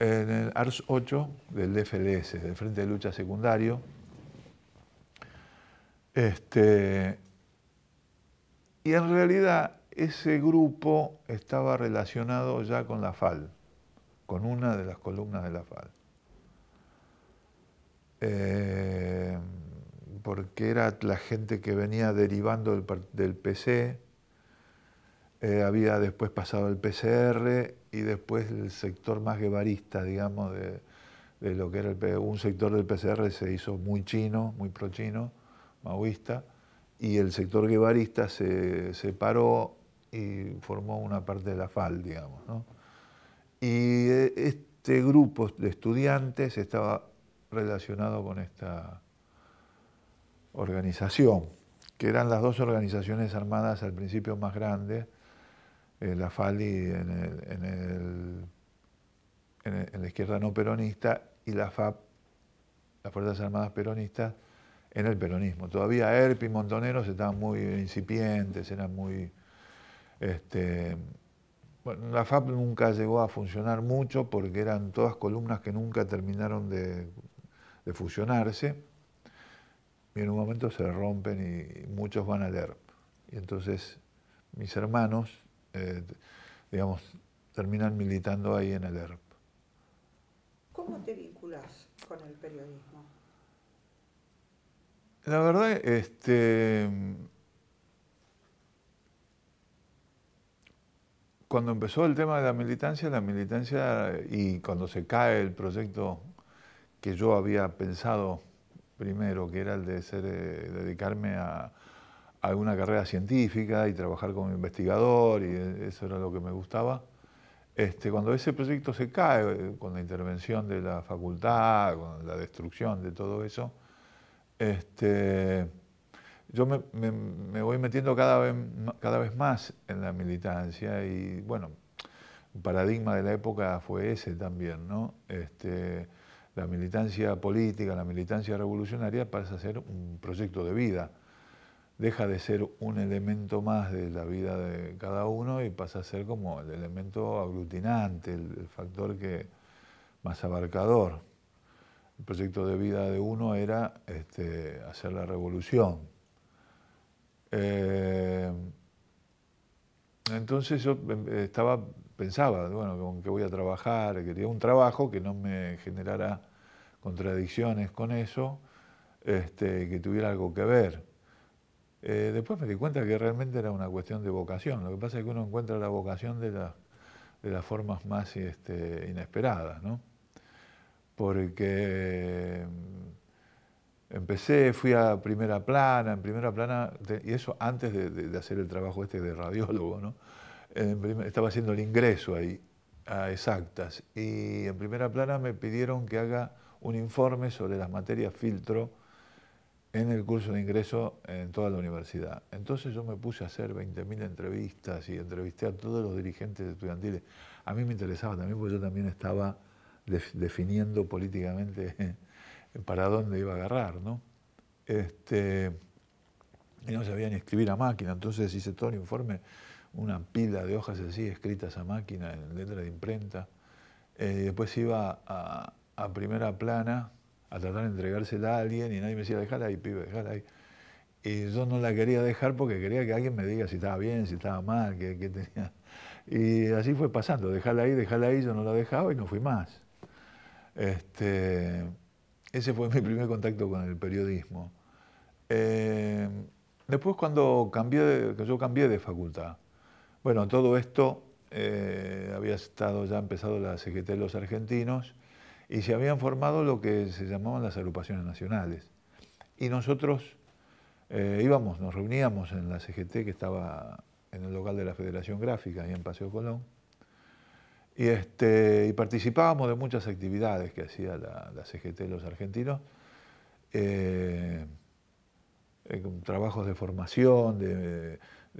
En el ARS 8 del DFLS, del Frente de Lucha Secundario. Este, y en realidad ese grupo estaba relacionado ya con la FAL, con una de las columnas de la FAL. Eh, porque era la gente que venía derivando del, PC, eh, había después pasado al PCR y después el sector más guevarista, digamos, de, lo que era el, un sector del PCR se hizo muy chino, muy prochino, chino maoísta, y el sector guevarista se separó y formó una parte de la FAL, digamos. Y eh, este grupo de estudiantes estaba relacionado con esta organización, que eran las dos organizaciones armadas al principio más grandes, eh, la FALI en, en, la izquierda no peronista y la FAP, las Fuerzas Armadas Peronistas, en el peronismo. Todavía ERP y Montoneros estaban muy incipientes, eran muy este, bueno, la FAP nunca llegó a funcionar mucho porque eran todas columnas que nunca terminaron de, fusionarse y en un momento se rompen y, muchos van al ERP Y entonces mis hermanos, eh, digamos, terminan militando ahí en el ERP. ¿Cómo te vinculas con el periodismo? La verdad, este, cuando empezó el tema de la militancia, la militancia y cuando se cae el proyecto que yo había pensado primero, que era el de ser, eh, dedicarme a, alguna una carrera científica y trabajar como investigador, y eso era lo que me gustaba. Este, cuando ese proyecto se cae, con la intervención de la facultad, con la destrucción de todo eso, este, yo me, voy metiendo cada vez, cada vez más en la militancia y bueno, el paradigma de la época fue ese también, ¿no? Este, la militancia política, la militancia revolucionaria pasa a ser un proyecto de vida, deja de ser un elemento más de la vida de cada uno y pasa a ser como el elemento aglutinante, el factor que más abarcador. El proyecto de vida de uno era este, hacer la revolución, eh, entonces yo em, estaba, pensaba, bueno, con qué voy a trabajar, quería un trabajo que no me generara contradicciones con eso, este, que tuviera algo que ver. Eh, después me di cuenta que realmente era una cuestión de vocación. Lo que pasa es que uno encuentra la vocación de, de las formas más este, inesperadas, ¿no? Porque empecé, fui a primera plana, en primera plana, y eso antes de, hacer el trabajo este de radiólogo, ¿no? estaba haciendo el ingreso ahí, a exactas, y en primera plana me pidieron que haga un informe sobre las materias filtro en el curso de ingreso en toda la universidad. Entonces yo me puse a hacer 20.000 entrevistas y entrevisté a todos los dirigentes estudiantiles. A mí me interesaba también porque yo también estaba definiendo políticamente para dónde iba a agarrar, ¿no? Este, y no sabía ni escribir a máquina, entonces hice todo el informe, una pila de hojas así, escritas a máquina, en letra de imprenta. Eh, y después iba a, primera plana a tratar de entregársela a alguien y nadie me decía, déjala ahí, pibe, déjala ahí. Y yo no la quería dejar porque quería que alguien me diga si estaba bien, si estaba mal, qué, qué tenía. Y así fue pasando, déjala ahí, déjala ahí, yo no la dejaba y no fui más. Este, ese fue mi primer contacto con el periodismo. Eh, después cuando cambié de, yo cambié de facultad, bueno, todo esto eh, había estado ya empezado la CGT de los Argentinos y se habían formado lo que se llamaban las agrupaciones nacionales. Y nosotros eh, íbamos, nos reuníamos en la CGT que estaba en el local de la Federación Gráfica, ahí en Paseo Colón, y, este, participábamos de muchas actividades que hacía la, CGT de los argentinos, eh, eh, trabajos de formación, de,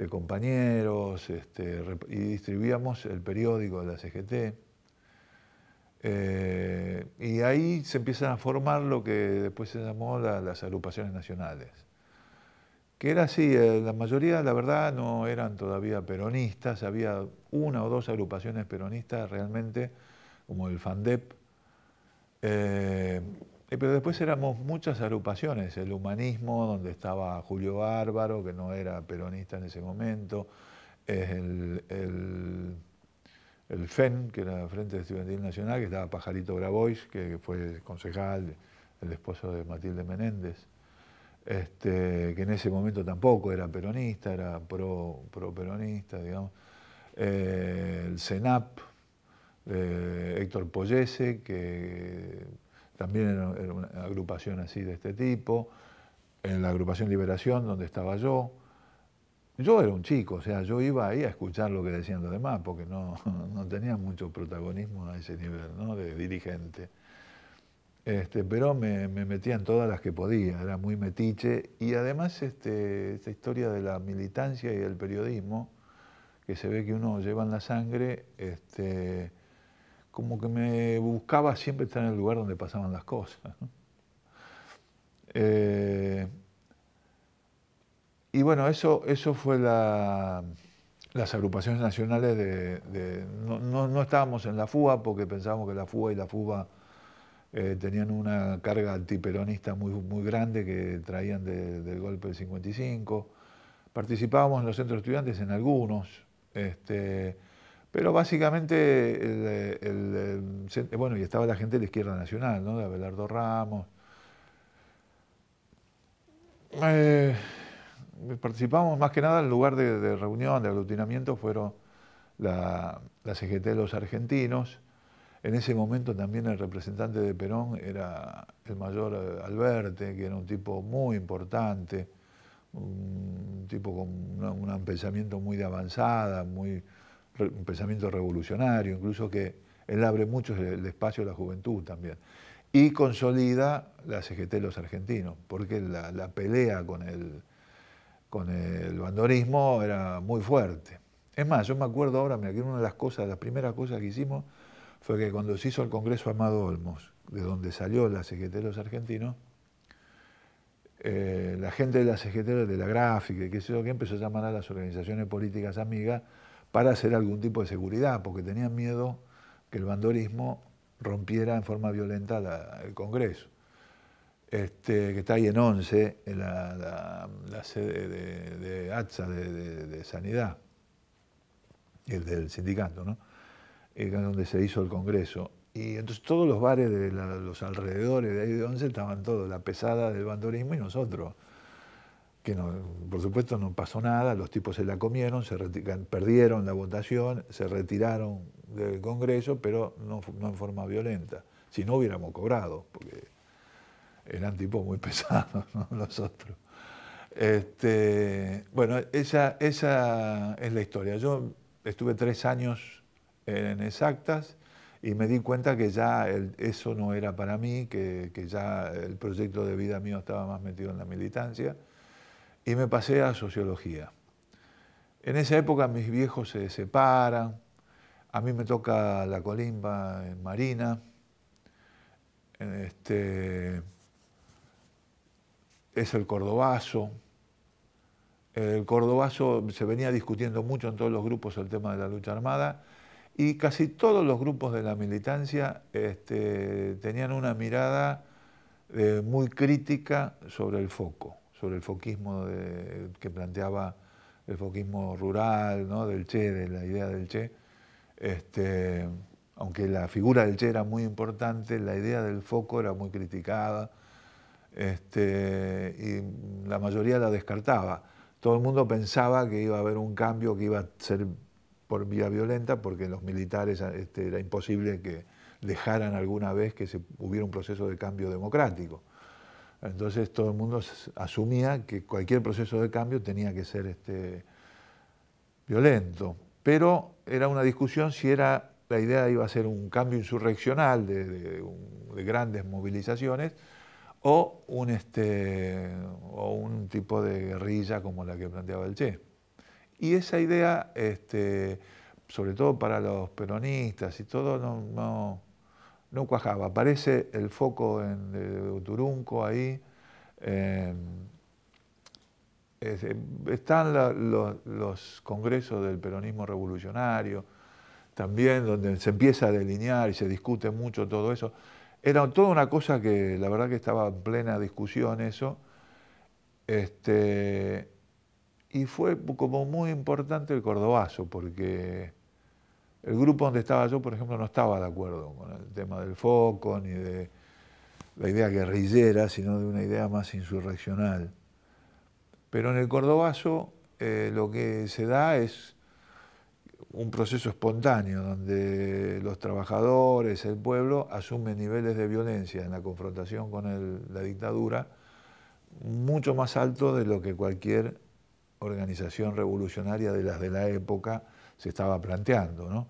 compañeros, este, y distribuíamos el periódico de la CGT. Eh, y ahí se empiezan a formar lo que después se llamó las agrupaciones nacionales que era así, eh, la mayoría, la verdad, no eran todavía peronistas, había una o dos agrupaciones peronistas realmente, como el FANDEP, eh, eh, pero después éramos muchas agrupaciones, el humanismo, donde estaba Julio Bárbaro, que no era peronista en ese momento, el, el FEN, que era Frente Estudiantil Nacional, que estaba Pajarito Grabois, que fue concejal, el esposo de Matilde Menéndez, este, que en ese momento tampoco era peronista, era pro, peronista, digamos, eh, el CENAP, eh, Héctor Pollese, que también era una agrupación así de este tipo, en la agrupación Liberación, donde estaba yo. Yo era un chico, o sea, yo iba ahí a escuchar lo que decían los demás, porque no, tenía mucho protagonismo a ese nivel de dirigente. Este, pero me, me, metía en todas las que podía, era muy metiche. Y además este, esta historia de la militancia y el periodismo, que se ve que uno lleva en la sangre, este, como que me buscaba siempre estar en el lugar donde pasaban las cosas. Eh, y bueno, eso, eso fue las agrupaciones nacionales de... no, estábamos en la fuga porque pensábamos que la fuga y la fuga eh, tenían una carga antiperonista muy, muy grande que traían del golpe del 55. Participábamos en los centros estudiantes en algunos, este, pero básicamente, bueno, y estaba la gente de la izquierda nacional, ¿no? De Abelardo Ramos. Eh, participábamos más que nada en lugar de, reunión, de aglutinamiento, fueron la, la de los argentinos, en ese momento también el representante de Perón era el mayor eh, Alberte, que era un tipo muy importante, un tipo con un pensamiento muy de avanzada, muy, un pensamiento revolucionario, incluso que él abre mucho el, espacio a la juventud también. Y consolida la CGT los argentinos, porque la, pelea con el, con el bandorismo era muy fuerte. Es más, yo me acuerdo ahora, mira, que una de las cosas, las primeras cosas que hicimos fue que cuando se hizo el Congreso Amado Olmos, de donde salió la CGT de los Argentinos, eh, la gente de la CGT, de la Gráfica, que sé yo, que empezó a llamar a las organizaciones políticas amigas para hacer algún tipo de seguridad, porque tenían miedo que el vandalismo rompiera en forma violenta el Congreso, este, que está ahí en 11, en la, sede de, de ATSA, de, de Sanidad, el del sindicato, ¿no? Eh, donde se hizo el Congreso. Y entonces todos los bares de los alrededores de ahí de Once estaban todos, la pesada del bandolismo y nosotros. Que por supuesto no pasó nada, los tipos se la comieron, se perdieron la votación, se retiraron del Congreso, pero no, en forma violenta. Si no hubiéramos cobrado, porque eran tipos muy pesados nosotros. Este, bueno, esa, esa es la historia. Yo estuve tres años en exactas y me di cuenta que ya eso no era para mí, que, que, ya el proyecto de vida mío estaba más metido en la militancia y me pasé a sociología. En esa época mis viejos se separan, a mí me toca la colimba en Marina. Este, es el cordobazo. El cordobazo se venía discutiendo mucho en todos los grupos el tema de la lucha armada y casi todos los grupos de la militancia este, tenían una mirada eh, muy crítica sobre el foco, sobre el foquismo que planteaba el foquismo rural, ¿no? del Che, de la idea del Che. Este, aunque la figura del Che era muy importante, la idea del foco era muy criticada este, y la mayoría la descartaba. Todo el mundo pensaba que iba a haber un cambio que iba a ser por vía violenta, porque los militares ah, este, era imposible que dejaran alguna vez que se, hubiera un proceso de cambio democrático. Entonces todo el mundo asumía que cualquier proceso de cambio tenía que ser este, violento. Pero era una discusión si era, la idea iba a ser un cambio insurreccional de, grandes movilizaciones o un, este, o un tipo de guerrilla como la que planteaba el Che. Y esa idea, este, sobre todo para los peronistas y todo, no, cuajaba. Aparece el foco en Turunco ahí. Em, están los, congresos del peronismo revolucionario, también donde se empieza a delinear y se discute mucho todo eso. Era toda una cosa que la verdad que estaba en plena discusión eso. Este, y fue como muy importante el cordobazo, porque el grupo donde estaba yo, por ejemplo, no estaba de acuerdo con el tema del foco ni de la idea guerrillera, sino de una idea más insurreccional. Pero en el cordobazo eh, lo que se da es un proceso espontáneo donde los trabajadores, el pueblo, asumen niveles de violencia en la confrontación con la dictadura mucho más alto de lo que cualquier organización revolucionaria de las de la época se estaba planteando.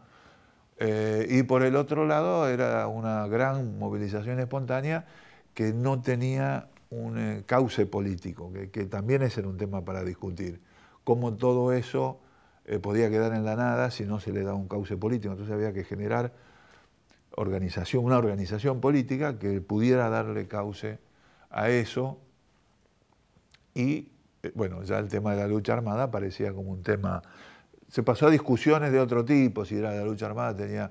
Eh, y por el otro lado era una gran movilización espontánea que no tenía un eh, cauce político, que, que, también es era un tema para discutir. Cómo todo eso eh, podía quedar en la nada si no se le da un cauce político. Entonces había que generar organización, una organización política que pudiera darle cauce a eso y eh, bueno, ya el tema de la lucha armada parecía como un tema... Se pasó a discusiones de otro tipo, si era la lucha armada tenía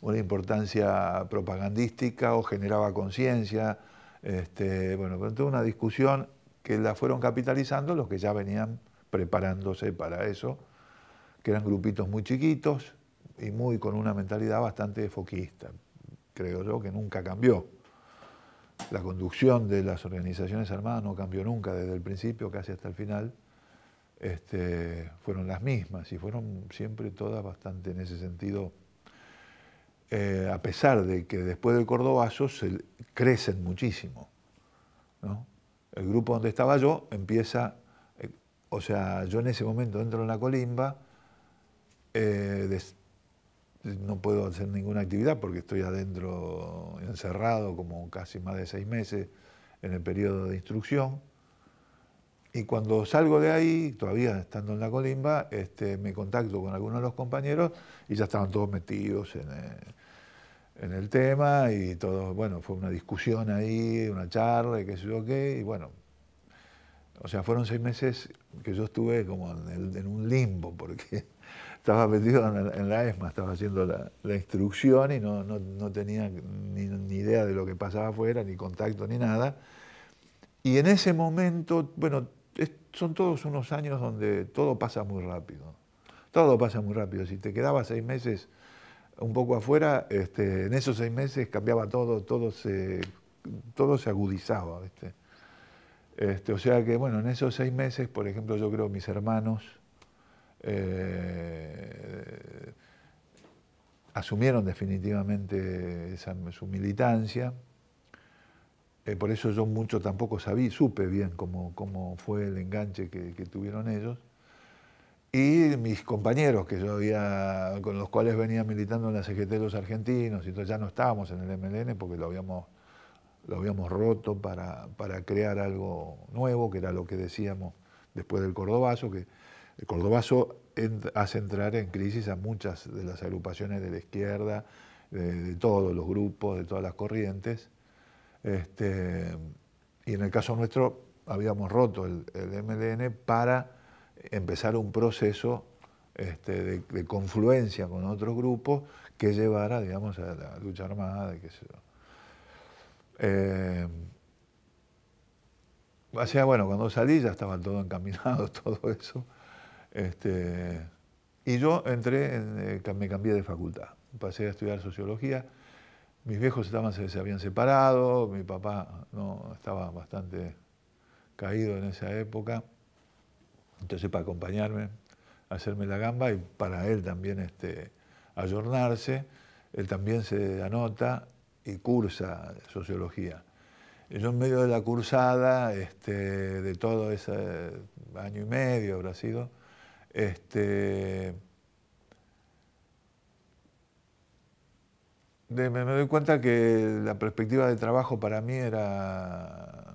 una importancia propagandística o generaba conciencia. Este, bueno, pero toda una discusión que la fueron capitalizando los que ya venían preparándose para eso, que eran grupitos muy chiquitos y muy con una mentalidad bastante foquista, creo yo, que nunca cambió la conducción de las organizaciones armadas no cambió nunca desde el principio, casi hasta el final, este, fueron las mismas y fueron siempre todas bastante en ese sentido, eh, a pesar de que después del Cordobazo se crecen muchísimo. El grupo donde estaba yo empieza, eh, o sea, yo en ese momento entro en la colimba, eh, no puedo hacer ninguna actividad porque estoy adentro encerrado como casi más de seis meses en el periodo de instrucción. Y cuando salgo de ahí, todavía estando en la colimba, este, me contacto con algunos de los compañeros y ya estaban todos metidos en eh, el, tema y todo, bueno, fue una discusión ahí, una charla, y qué sé yo qué, y bueno, o sea, fueron seis meses que yo estuve como en un limbo, porque estaba metido en la, ESMA, estaba haciendo la, instrucción y no, no, no tenía ni, ni, idea de lo que pasaba afuera, ni contacto, ni nada. Y en ese momento, bueno, son todos unos años donde todo pasa muy rápido. Todo pasa muy rápido. Si te quedabas seis meses un poco afuera, este, en esos seis meses cambiaba todo, todo se, todo se agudizaba. Este, o sea que, bueno, en esos seis meses, por ejemplo, yo creo mis hermanos, eh, asumieron definitivamente su militancia. Eh, por eso yo mucho tampoco sabí, supe bien cómo, cómo fue el enganche que, tuvieron ellos. Y mis compañeros que yo había, con los cuales venía militando en la CGT los argentinos, entonces ya no estábamos en el MLN porque lo habíamos, lo habíamos roto para, para crear algo nuevo, que era lo que decíamos después del Cordobazo, que el Cordobazo hace entrar en crisis a muchas de las agrupaciones de la izquierda, de, todos los grupos, de todas las corrientes. Este, y en el caso nuestro habíamos roto el, MDN MLN para empezar un proceso este, de, confluencia con otros grupos que llevara, digamos, a la lucha armada, qué eh, o sea, bueno, cuando salí ya estaba todo encaminado, todo eso. Este, y yo entré, eh, me cambié de facultad, pasé a estudiar sociología. Mis viejos estaban, se, habían separado, mi papá no, estaba bastante caído en esa época. Entonces, para acompañarme, hacerme la gamba y para él también este, ayornarse, él también se anota y cursa sociología. Yo en medio de la cursada, este, de todo ese año y medio habrá sido, este, me, doy cuenta que la perspectiva de trabajo para mí era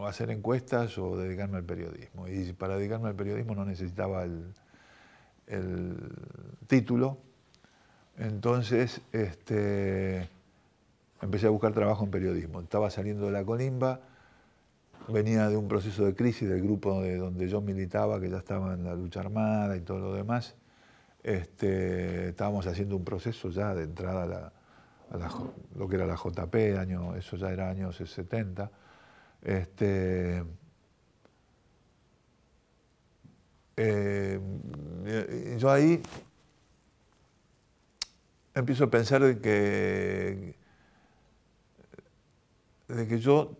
hacer encuestas o dedicarme al periodismo. Y para dedicarme al periodismo no necesitaba el, título. Entonces, este, empecé a buscar trabajo en periodismo. Estaba saliendo de la colimba venía de un proceso de crisis del grupo de donde yo militaba, que ya estaba en la lucha armada y todo lo demás. Este, estábamos haciendo un proceso ya de entrada a, lo que era la JP, año, eso ya era años 70. Este, eh, yo ahí empiezo a pensar de que, de que yo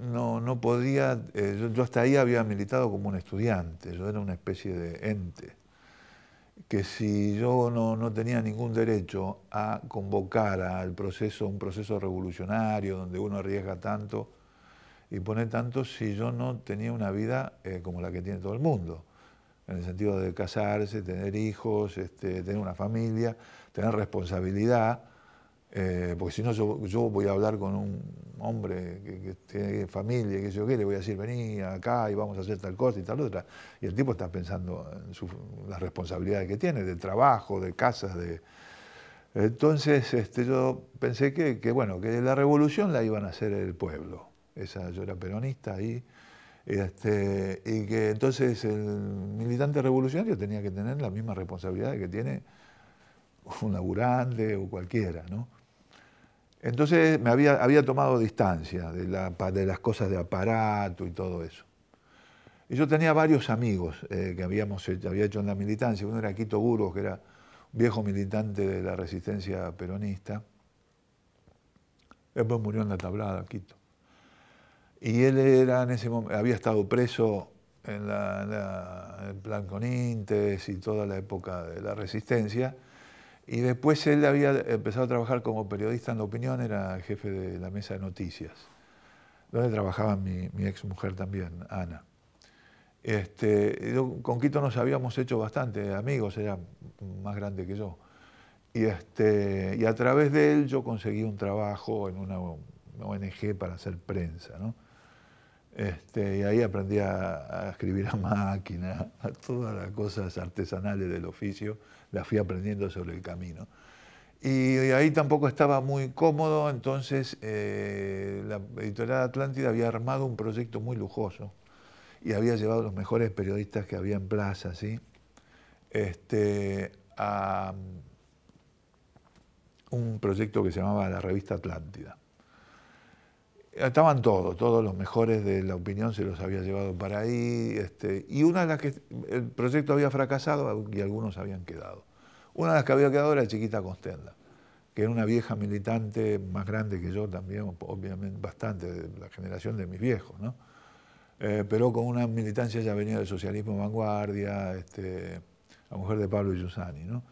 no, no podía, eh, yo, hasta ahí había militado como un estudiante, yo era una especie de ente, que si yo no, tenía ningún derecho a convocar al proceso, un proceso revolucionario donde uno arriesga tanto y pone tanto, si yo no tenía una vida eh, como la que tiene todo el mundo, en el sentido de casarse, tener hijos, este, tener una familia, tener responsabilidad, eh, porque si no, yo, voy a hablar con un hombre que, tiene familia, que yo qué, le voy a decir, vení acá y vamos a hacer tal cosa y tal otra. Y el tipo está pensando en las responsabilidades que tiene, de trabajo, de casas, de... Entonces este, yo pensé que, que, bueno, la revolución la iban a hacer el pueblo. Esa, yo era peronista ahí. Este, y que entonces el militante revolucionario tenía que tener la misma responsabilidad que tiene un laburante o cualquiera, ¿no? Entonces me había, tomado distancia de, las cosas de aparato y todo eso. Y yo tenía varios amigos eh, que habíamos había hecho en la militancia. Uno era Quito Burgos, que era un viejo militante de la resistencia peronista. Él murió en la tablada, Quito. Y él era en ese había estado preso en, el plan Conintes y toda la época de la resistencia y después él había empezado a trabajar como periodista en La Opinión, era jefe de la mesa de noticias, donde trabajaba mi, ex mujer también, Ana. Este, con Quito nos habíamos hecho bastante amigos, era más grande que yo. Y, este, y a través de él yo conseguí un trabajo en una ONG para hacer prensa. ¿no? Este, y ahí aprendí a escribir a máquina, a todas las cosas artesanales del oficio la fui aprendiendo sobre el camino. Y ahí tampoco estaba muy cómodo, entonces eh, la editorial Atlántida había armado un proyecto muy lujoso y había llevado a los mejores periodistas que había en plaza, ¿sí? Este, a mm, un proyecto que se llamaba la revista Atlántida. Estaban todos, todos los mejores de la opinión se los había llevado para ahí. Este, y una de las que el proyecto había fracasado y algunos habían quedado. Una de las que había quedado era Chiquita Costenda, que era una vieja militante más grande que yo también, obviamente bastante, de la generación de mis viejos, ¿no? Eh, pero con una militancia ya venida del socialismo vanguardia, este, la mujer de Pablo giussani ¿no?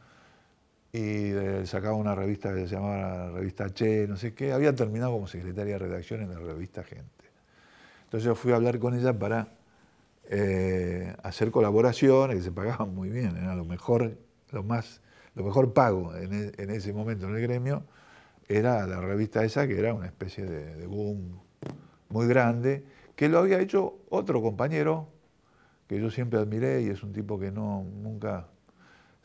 y sacaba una revista que se llamaba Revista Che, no sé qué. Había terminado como secretaria de redacción en la revista Gente. Entonces yo fui a hablar con ella para eh, hacer colaboraciones que se pagaban muy bien, era lo mejor, lo más, lo mejor pago en, e, ese momento en el gremio, era la revista esa que era una especie de, boom muy grande, que lo había hecho otro compañero que yo siempre admiré y es un tipo que no, nunca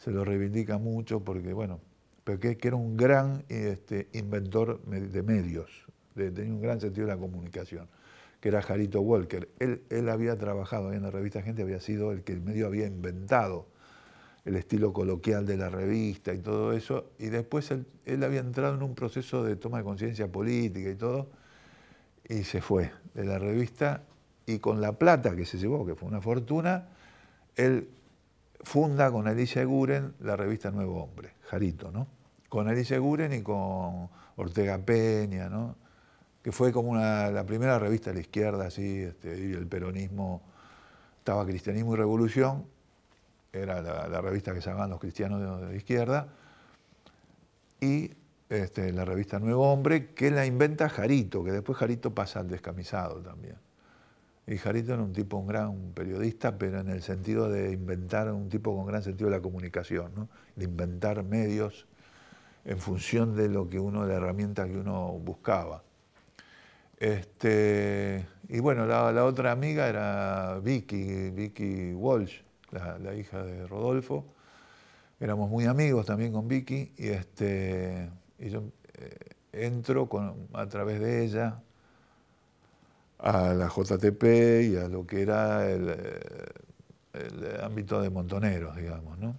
se lo reivindica mucho porque, bueno, porque que era un gran este, inventor de medios, tenía un gran sentido de la comunicación, que era Jarito Walker. Él, él había trabajado en la revista Gente, había sido el que el medio había inventado el estilo coloquial de la revista y todo eso, y después él, él había entrado en un proceso de toma de conciencia política y todo, y se fue de la revista, y con la plata que se llevó, que fue una fortuna, él funda con Alicia Guren la revista Nuevo Hombre, Jarito, ¿no? Con Alicia Guren y con Ortega Peña, ¿no? Que fue como una, la primera revista de la izquierda, así, este, el peronismo, estaba Cristianismo y Revolución, era la, revista que sacaban los cristianos de, la izquierda, y este, la revista Nuevo Hombre, que la inventa Jarito, que después Jarito pasa al descamisado también. Y Jarito era un tipo, un gran periodista, pero en el sentido de inventar, un tipo con gran sentido de la comunicación, de inventar medios en función de lo que uno, la herramienta que uno buscaba. Este, y bueno, la, otra amiga era Vicky, Vicky Walsh, la, hija de Rodolfo. Éramos muy amigos también con Vicky y, este, yo eh, entro a través de ella a la JTP y a lo que era eh, el, ámbito de Montoneros, digamos, ¿no?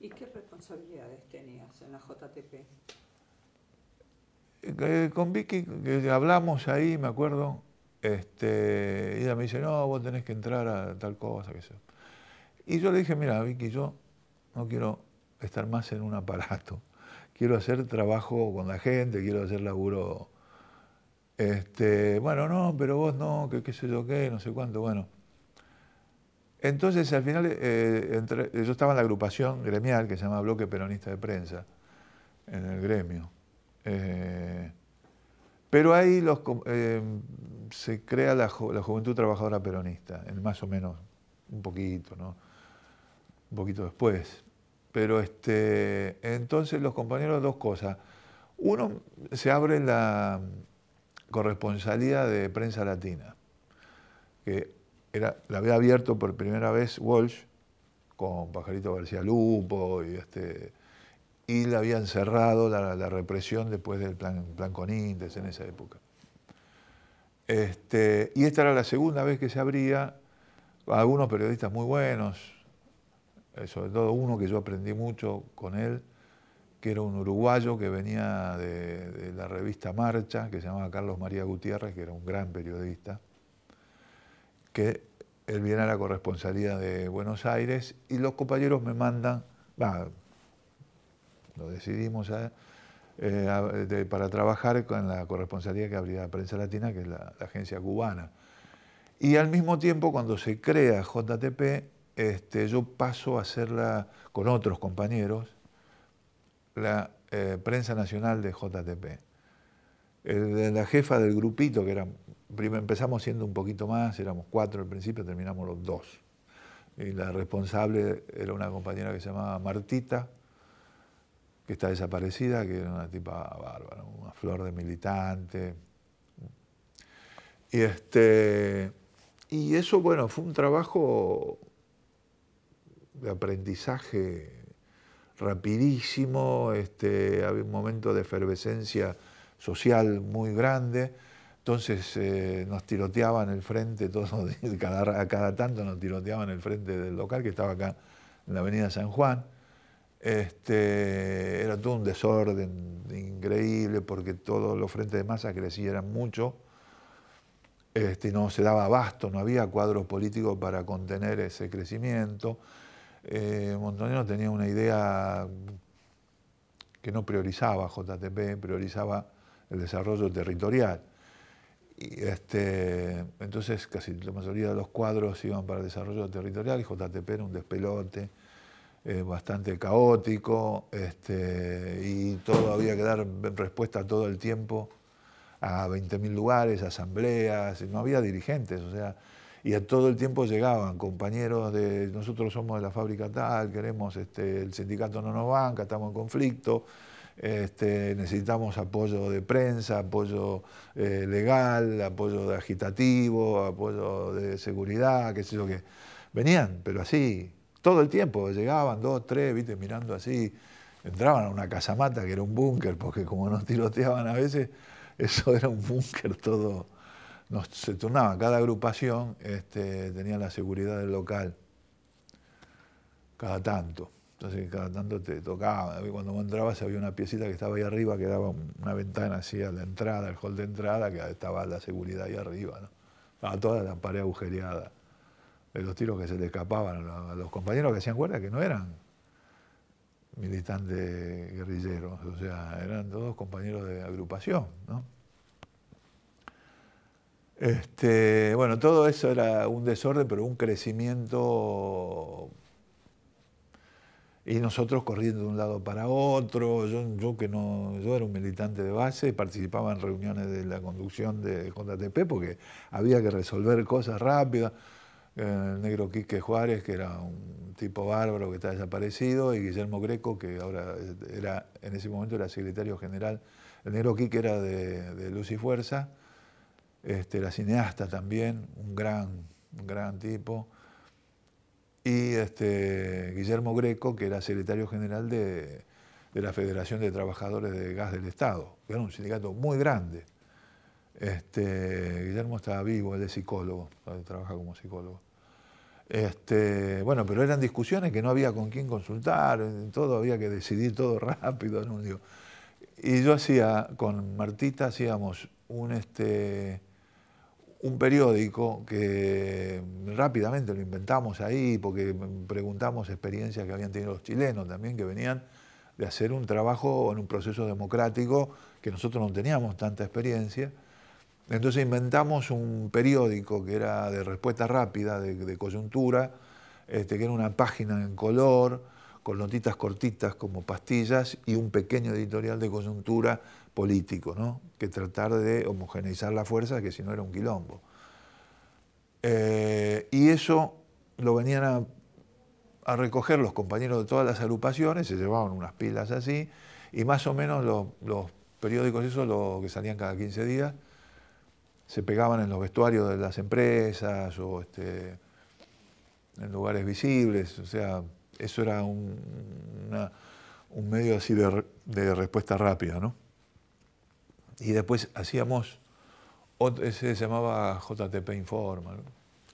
¿Y qué responsabilidades tenías en la JTP? Eh, con Vicky hablamos ahí, me acuerdo, este, ella me dice, no, vos tenés que entrar a tal cosa, qué sé yo. Y yo le dije, mira, Vicky, yo no quiero estar más en un aparato. Quiero hacer trabajo con la gente, quiero hacer laburo este, bueno, no, pero vos no, que qué sé yo qué, no sé cuánto, bueno. Entonces, al final, eh, yo estaba en la agrupación gremial que se llama Bloque Peronista de Prensa, en el gremio. Eh, pero ahí los, eh, se crea la, Juventud Trabajadora Peronista, más o menos un poquito, ¿no? Un poquito después. Pero este, entonces los compañeros, dos cosas. Uno, se abre la, corresponsalía de prensa latina, que era, la había abierto por primera vez Walsh con Pajarito García Lupo y este y la habían cerrado la, represión después del plan, plan Conintes en esa época. Este, y esta era la segunda vez que se abría, algunos periodistas muy buenos, eh, sobre todo uno que yo aprendí mucho con él, que era un uruguayo que venía de, la revista Marcha, que se llamaba Carlos María Gutiérrez, que era un gran periodista, que él viene a la corresponsalía de Buenos Aires y los compañeros me mandan, lo decidimos ¿eh? Eh, para trabajar con la corresponsalía que abría la Prensa Latina, que es la, agencia cubana. Y al mismo tiempo, cuando se crea JTP, este, yo paso a hacerla con otros compañeros, la eh, prensa nacional de JTP. la jefa del grupito, que era, empezamos siendo un poquito más, éramos cuatro al principio, terminamos los dos. Y la responsable era una compañera que se llamaba Martita, que está desaparecida, que era una tipa bárbara, una flor de militante. Y, este, y eso, bueno, fue un trabajo de aprendizaje rapidísimo, este, había un momento de efervescencia social muy grande, entonces eh, nos tiroteaban el frente, todo, a cada tanto nos tiroteaban el frente del local que estaba acá en la avenida San Juan. Este, era todo un desorden increíble porque todos los frentes de masa crecían mucho. Este, no se daba abasto, no había cuadros políticos para contener ese crecimiento. Eh, Montonero tenía una idea que no priorizaba JTP, priorizaba el desarrollo territorial. Este, entonces casi la mayoría de los cuadros iban para desarrollo territorial y JTP era un despelote eh, bastante caótico este, y todo había que dar respuesta todo el tiempo a 20.000 lugares, asambleas, no había dirigentes, o sea, y a todo el tiempo llegaban compañeros de nosotros somos de la fábrica tal, queremos, este, el sindicato no nos banca, estamos en conflicto, este, necesitamos apoyo de prensa, apoyo eh, legal, apoyo de agitativo, apoyo de seguridad, qué sé yo qué. Venían, pero así, todo el tiempo, llegaban dos, tres, viste, mirando así, entraban a una casamata que era un búnker, porque como nos tiroteaban a veces, eso era un búnker todo se turnaba, cada agrupación este, tenía la seguridad del local, cada tanto. Entonces cada tanto te tocaba. Cuando vos entrabas había una piecita que estaba ahí arriba, que daba una ventana así a la entrada, al hall de entrada, que estaba la seguridad ahí arriba. ¿no? toda la pared agujereada de los tiros que se le escapaban a los compañeros que hacían guardia, que no eran militantes guerrilleros, o sea, eran todos compañeros de agrupación, ¿no? Este, bueno, todo eso era un desorden, pero un crecimiento. Y nosotros corriendo de un lado para otro. Yo, que no, yo era un militante de base y participaba en reuniones de la conducción de JTP porque había que resolver cosas rápidas. El negro Quique Juárez, que era un tipo bárbaro que está desaparecido, y Guillermo Greco, que ahora era, en ese momento era secretario general. El negro Quique era de Luz y Fuerza este, la cineasta también, un gran, gran tipo, y este, Guillermo Greco, que era secretario general de, la Federación de Trabajadores de Gas del Estado, que era un sindicato muy grande. Este, Guillermo estaba vivo, él es psicólogo, trabaja como psicólogo. Este, bueno, pero eran discusiones que no había con quién consultar, eh, todo había que decidir todo rápido. ¿no? Y yo hacía, con Martita hacíamos un, este, un periódico que mm, rápidamente lo inventamos ahí porque mm, preguntamos experiencias que habían tenido los chilenos también, que venían de hacer un trabajo en un proceso democrático que nosotros no teníamos tanta experiencia. Entonces inventamos un periódico que era de respuesta rápida, de, coyuntura, este, que era una página en color, con notitas cortitas como pastillas y un pequeño editorial de coyuntura político, ¿no? que tratar de homogeneizar la fuerza, que si no era un quilombo. Eh, y eso lo venían a, recoger los compañeros de todas las agrupaciones, se llevaban unas pilas así, y más o menos los, periódicos, esos lo que salían cada 15 días, se pegaban en los vestuarios de las empresas o este, en lugares visibles, o sea, eso era un, medio así de respuesta rápida, ¿no? Y después hacíamos, otro, se llamaba JTP Informa,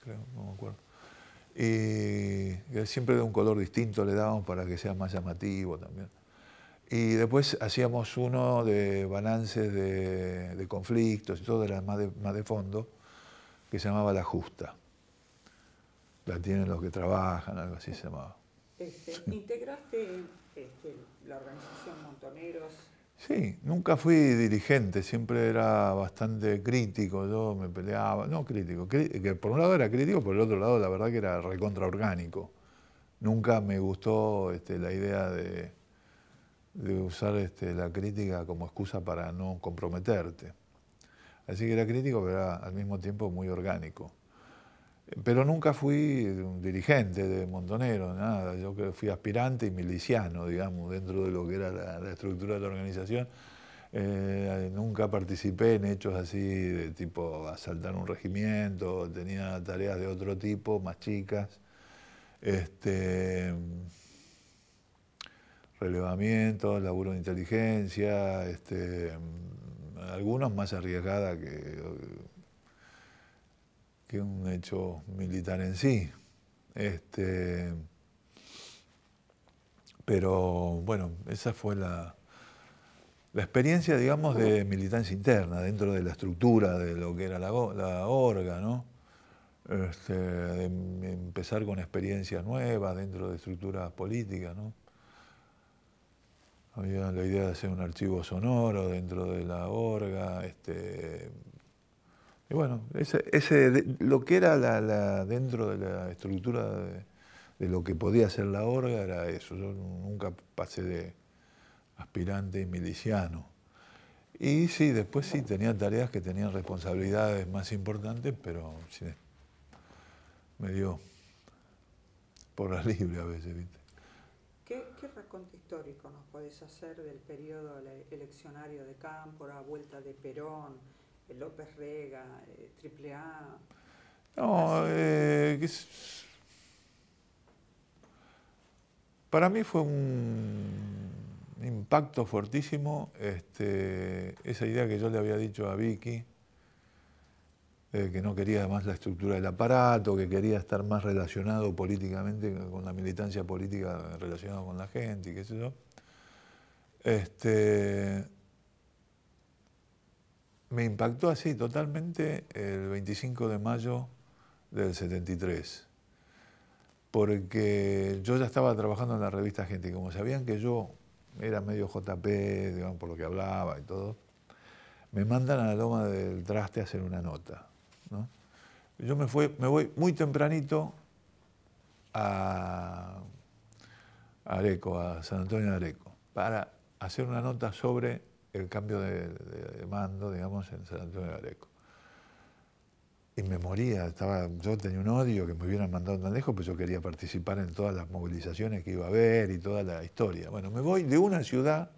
creo, no me acuerdo. Y siempre de un color distinto le dábamos para que sea más llamativo también. Y después hacíamos uno de balances de, conflictos y todo, era más de, más de fondo, que se llamaba La Justa. La tienen los que trabajan, algo así se llamaba. Este, integraste este, la organización Montoneros Sí, nunca fui dirigente, siempre era bastante crítico, yo me peleaba, no crítico, que por un lado era crítico, por el otro lado la verdad que era recontraorgánico. Nunca me gustó este, la idea de, usar este, la crítica como excusa para no comprometerte. Así que era crítico, pero al mismo tiempo muy orgánico. Pero nunca fui un dirigente de Montonero, nada. Yo fui aspirante y miliciano, digamos, dentro de lo que era la, estructura de la organización. Eh, nunca participé en hechos así de tipo asaltar un regimiento, tenía tareas de otro tipo, más chicas. Este, relevamiento, laburo de inteligencia, este, algunos más arriesgadas que que un hecho militar en sí. Este, pero bueno, esa fue la, la experiencia, digamos, de militancia interna, dentro de la estructura de lo que era la, la orga, ¿no? Este, empezar con experiencias nuevas dentro de estructuras políticas, ¿no? Había la idea de hacer un archivo sonoro dentro de la orga, este, y bueno, ese, lo que era la, dentro de la estructura de, lo que podía ser la orga era eso. Yo nunca pasé de aspirante y miliciano. Y sí, después sí tenía tareas que tenían responsabilidades más importantes, pero me dio por la libre a veces, ¿viste? ¿Qué, ¿Qué, histórico nos podés hacer del periodo eleccionario de Cámpora, vuelta de Perón? Eh, López Rega, Triple eh, A. No, eh, para mí fue un impacto fortísimo este, esa idea que yo le había dicho a Vicky, que no quería más la estructura del aparato, que quería estar más relacionado políticamente con la militancia política relacionada con la gente y qué sé yo. Este, me impactó así totalmente el 25 de mayo del 73, porque yo ya estaba trabajando en la revista Gente, y como sabían que yo era medio JP, digamos, por lo que hablaba y todo, me mandan a la loma del traste a hacer una nota. Yo me, me voy muy tempranito a Areco, a San Antonio de Areco, para hacer una nota sobre el cambio de, mando, digamos, en San Antonio de Areco. Y me moría, estaba, yo tenía un odio que me hubieran mandado tan lejos, pero pues yo quería participar en todas las movilizaciones que iba a haber y toda la historia. Bueno, me voy de una ciudad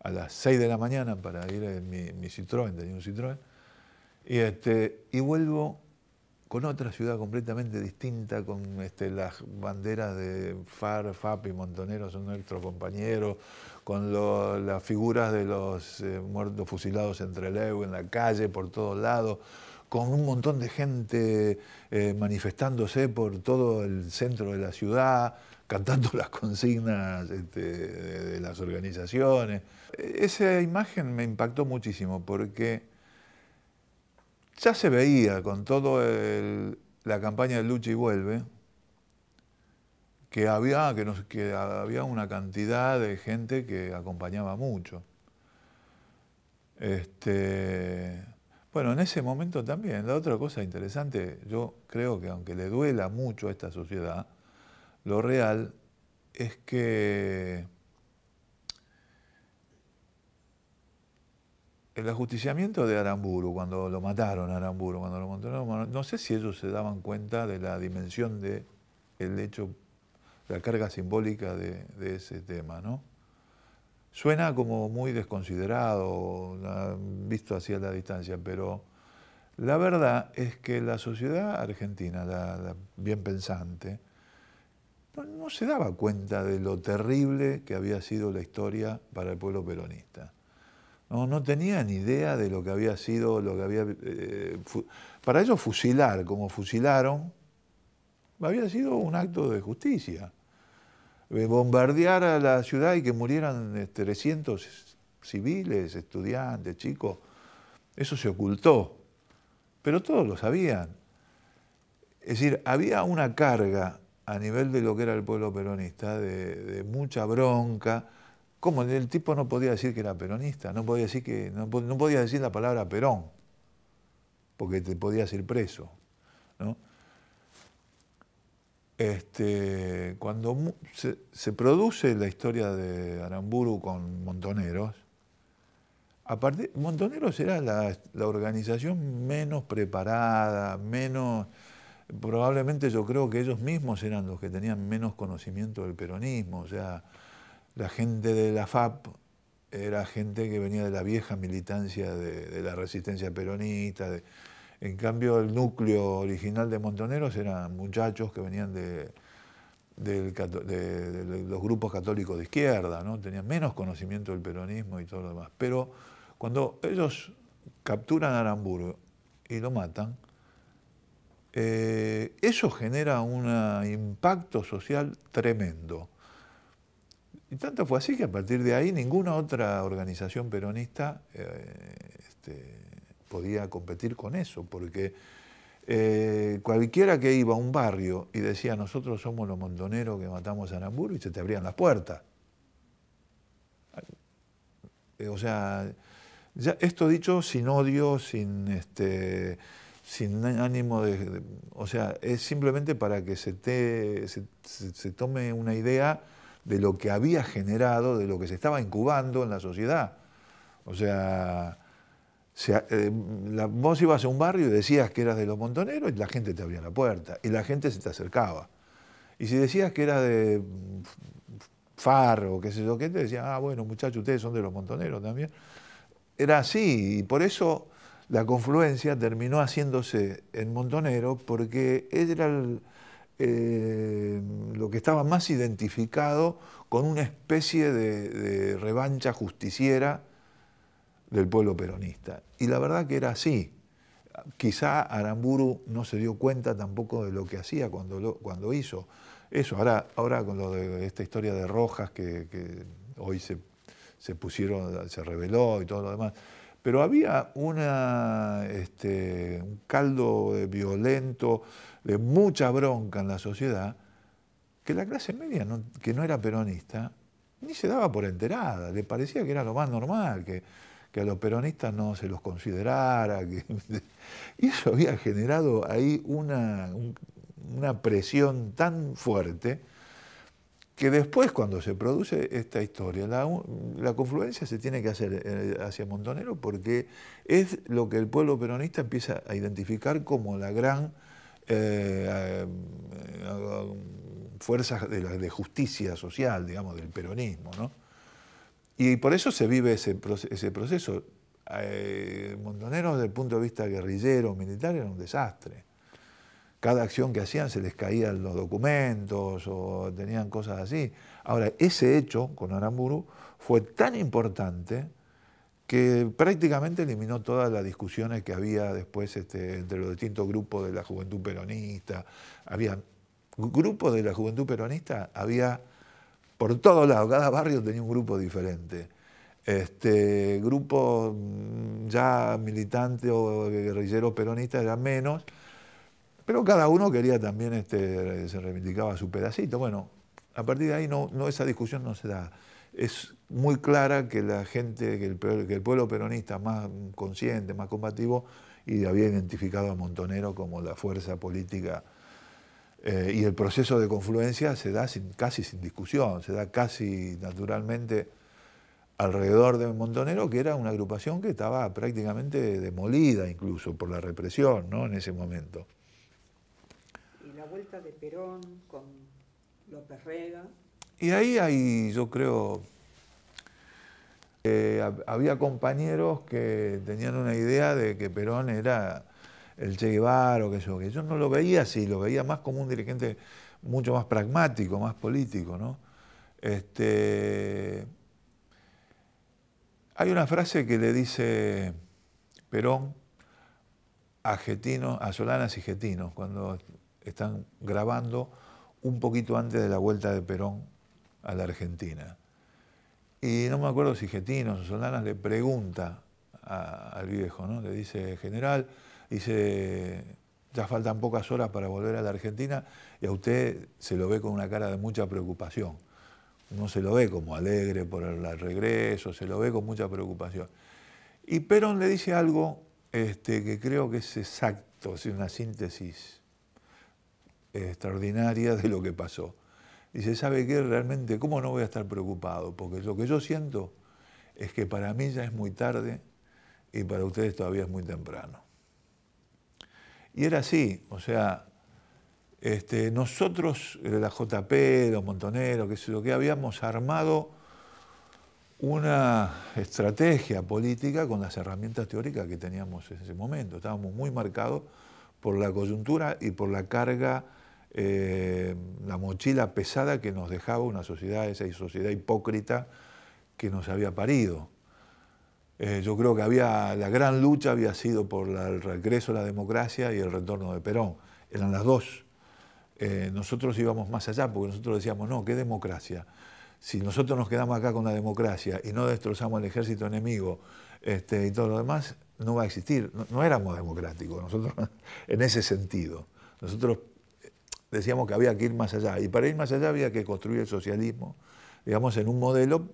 a las 6 de la mañana para ir en mi, Citroën, tenía un Citroën, y, este, y vuelvo con otra ciudad completamente distinta, con este, las banderas de FAR, FAP y Montonero, son nuestros compañeros, con las figuras de los eh, muertos fusilados entre leu, en la calle, por todos lados, con un montón de gente eh, manifestándose por todo el centro de la ciudad, cantando las consignas este, de las organizaciones. E-, esa imagen me impactó muchísimo porque ya se veía con toda la campaña de Lucha y Vuelve, que había, que, que había una cantidad de gente que acompañaba mucho. Este, bueno, en ese momento también, la otra cosa interesante, yo creo que aunque le duela mucho a esta sociedad, lo real es que el ajusticiamiento de Aramburu, cuando lo mataron a Aramburu, cuando lo montaron no sé si ellos se daban cuenta de la dimensión del el hecho la carga simbólica de, ese tema, ¿no? Suena como muy desconsiderado, visto hacia la distancia, pero la verdad es que la sociedad argentina, la, bien pensante, no, se daba cuenta de lo terrible que había sido la historia para el pueblo peronista. No, no tenían idea de lo que había sido, lo que había. Eh, para ellos fusilar, como fusilaron, había sido un acto de justicia. Eh, bombardear a la ciudad y que murieran 300 eh, civiles, estudiantes, chicos. Eso se ocultó, pero todos lo sabían. Es decir, había una carga a nivel de lo que era el pueblo peronista, de, mucha bronca. Como el tipo no podía decir que era peronista, no podía decir, que, no podía decir la palabra Perón, porque te podías ir preso. ¿no? este, cuando se, produce la historia de Aramburu con Montoneros, Montoneros era la, organización menos preparada, menos... Probablemente yo creo que ellos mismos eran los que tenían menos conocimiento del peronismo, o sea, la gente de la FAP era gente que venía de la vieja militancia de, la resistencia peronista, de, en cambio, el núcleo original de Montoneros eran muchachos que venían de, los grupos católicos de izquierda, ¿no? tenían menos conocimiento del peronismo y todo lo demás. Pero cuando ellos capturan a Aramburgo y lo matan, eh, eso genera un impacto social tremendo. Y tanto fue así que a partir de ahí ninguna otra organización peronista eh, este, podía competir con eso, porque eh, cualquiera que iba a un barrio y decía nosotros somos los montoneros que matamos a Aramburu y se te abrían las puertas. Eh, o sea, ya esto dicho sin odio, sin, este, sin ánimo de, O sea, es simplemente para que se, te, se tome una idea de lo que había generado, de lo que se estaba incubando en la sociedad. O sea, eh, vos ibas a un barrio y decías que eras de los montoneros y la gente te abría la puerta y la gente se te acercaba. Y si decías que eras de mm, Farro, qué sé yo, qué te decían, ah, bueno, muchachos, ustedes son de los montoneros también. Era así y por eso la confluencia terminó haciéndose en Montonero porque era eh, lo que estaba más identificado con una especie de revancha justiciera del pueblo peronista. Y la verdad que era así. Quizá Aramburu no se dio cuenta tampoco de lo que hacía cuando, lo, cuando hizo eso. Ahora, ahora con lo de esta historia de Rojas que, hoy se, se, pusieron, se reveló y todo lo demás. Pero había una, este, un caldo violento, de mucha bronca en la sociedad, que la clase media, que no era peronista, ni se daba por enterada, le parecía que era lo más normal, que, que a los peronistas no se los considerara. y eso había generado ahí una, presión tan fuerte que después cuando se produce esta historia, la, confluencia se tiene que hacer eh, hacia Montonero porque es lo que el pueblo peronista empieza a identificar como la gran eh, eh, fuerza de, de justicia social, digamos, del peronismo. ¿no? Y por eso se vive ese, proceso. Eh, Montoneros, desde el punto de vista guerrillero, militar, era un desastre. Cada acción que hacían se les caían los documentos o tenían cosas así. Ahora, ese hecho con Aramburu fue tan importante que prácticamente eliminó todas las discusiones que había después este, entre los distintos grupos de la juventud peronista. Había grupos de la juventud peronista, había por todos lados, cada barrio tenía un grupo diferente. Este, grupo mm, ya militante o guerrillero peronista era menos, pero cada uno quería también, este, se reivindicaba su pedacito. Bueno, a partir de ahí no, esa discusión no se da. Es muy clara que la gente, que el, que el pueblo peronista más consciente, más combativo, y había identificado a Montonero como la fuerza política eh, y el proceso de confluencia se da sin, casi sin discusión, se da casi naturalmente alrededor de Montonero, que era una agrupación que estaba prácticamente demolida incluso por la represión ¿no? en ese momento. Y la vuelta de Perón con López Rega. Y ahí hay, yo creo, eh, había compañeros que tenían una idea de que Perón era el Che Guevara o que yo, que yo no lo veía así, lo veía más como un dirigente mucho más pragmático, más político, ¿no? Este, hay una frase que le dice Perón a, a Solanas y Getinos cuando están grabando un poquito antes de la vuelta de Perón a la Argentina. Y no me acuerdo si Getinos o Solanas le pregunta al viejo, ¿no? Le dice, general, Dice, ya faltan pocas horas para volver a la Argentina y a usted se lo ve con una cara de mucha preocupación. No se lo ve como alegre por el regreso, se lo ve con mucha preocupación. Y Perón le dice algo este, que creo que es exacto, es una síntesis extraordinaria de lo que pasó. Dice, ¿sabe qué? Realmente, ¿cómo no voy a estar preocupado? Porque lo que yo siento es que para mí ya es muy tarde y para ustedes todavía es muy temprano. Y era así, o sea, este, nosotros, la JP, los Montoneros, qué sé lo que habíamos armado una estrategia política con las herramientas teóricas que teníamos en ese momento. Estábamos muy marcados por la coyuntura y por la carga, eh, la mochila pesada que nos dejaba una sociedad, esa sociedad hipócrita que nos había parido. Eh, yo creo que había, la gran lucha había sido por el regreso a la democracia y el retorno de Perón. Eran las dos. Eh, nosotros íbamos más allá porque nosotros decíamos, no, ¿qué democracia? Si nosotros nos quedamos acá con la democracia y no destrozamos el ejército enemigo este, y todo lo demás, no va a existir. No, éramos democráticos nosotros en ese sentido. Nosotros eh, decíamos que había que ir más allá y para ir más allá había que construir el socialismo, digamos, en un modelo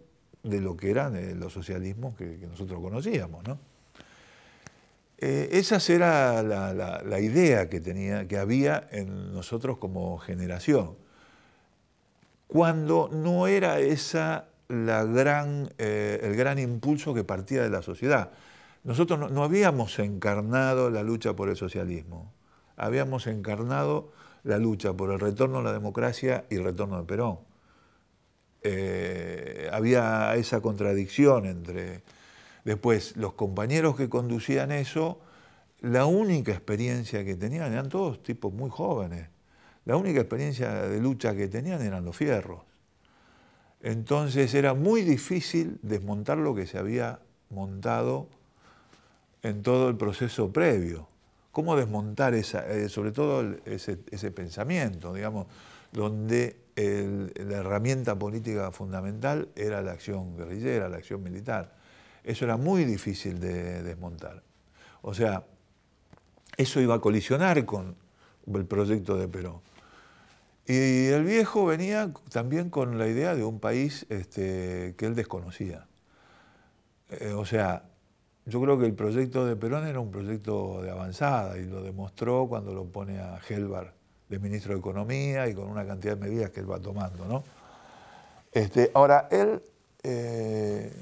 de lo que eran eh, los socialismos que, nosotros conocíamos. ¿no? Eh, esa era la, idea que, tenía, que había en nosotros como generación, cuando no era esa la gran, eh, el gran impulso que partía de la sociedad. Nosotros no, no habíamos encarnado la lucha por el socialismo, habíamos encarnado la lucha por el retorno a la democracia y el retorno de Perón. Eh, había esa contradicción entre... Después, los compañeros que conducían eso, la única experiencia que tenían, eran todos tipos muy jóvenes, la única experiencia de lucha que tenían eran los fierros. Entonces era muy difícil desmontar lo que se había montado en todo el proceso previo. ¿Cómo desmontar esa, eh, sobre todo ese, ese pensamiento, digamos, donde la herramienta política fundamental era la acción guerrillera, la acción militar. Eso era muy difícil de desmontar. O sea, eso iba a colisionar con el proyecto de Perón. Y el viejo venía también con la idea de un país este, que él desconocía. Eh, o sea, yo creo que el proyecto de Perón era un proyecto de avanzada y lo demostró cuando lo pone a Helbar de ministro de Economía y con una cantidad de medidas que él va tomando. ¿no? Este, ahora, él eh,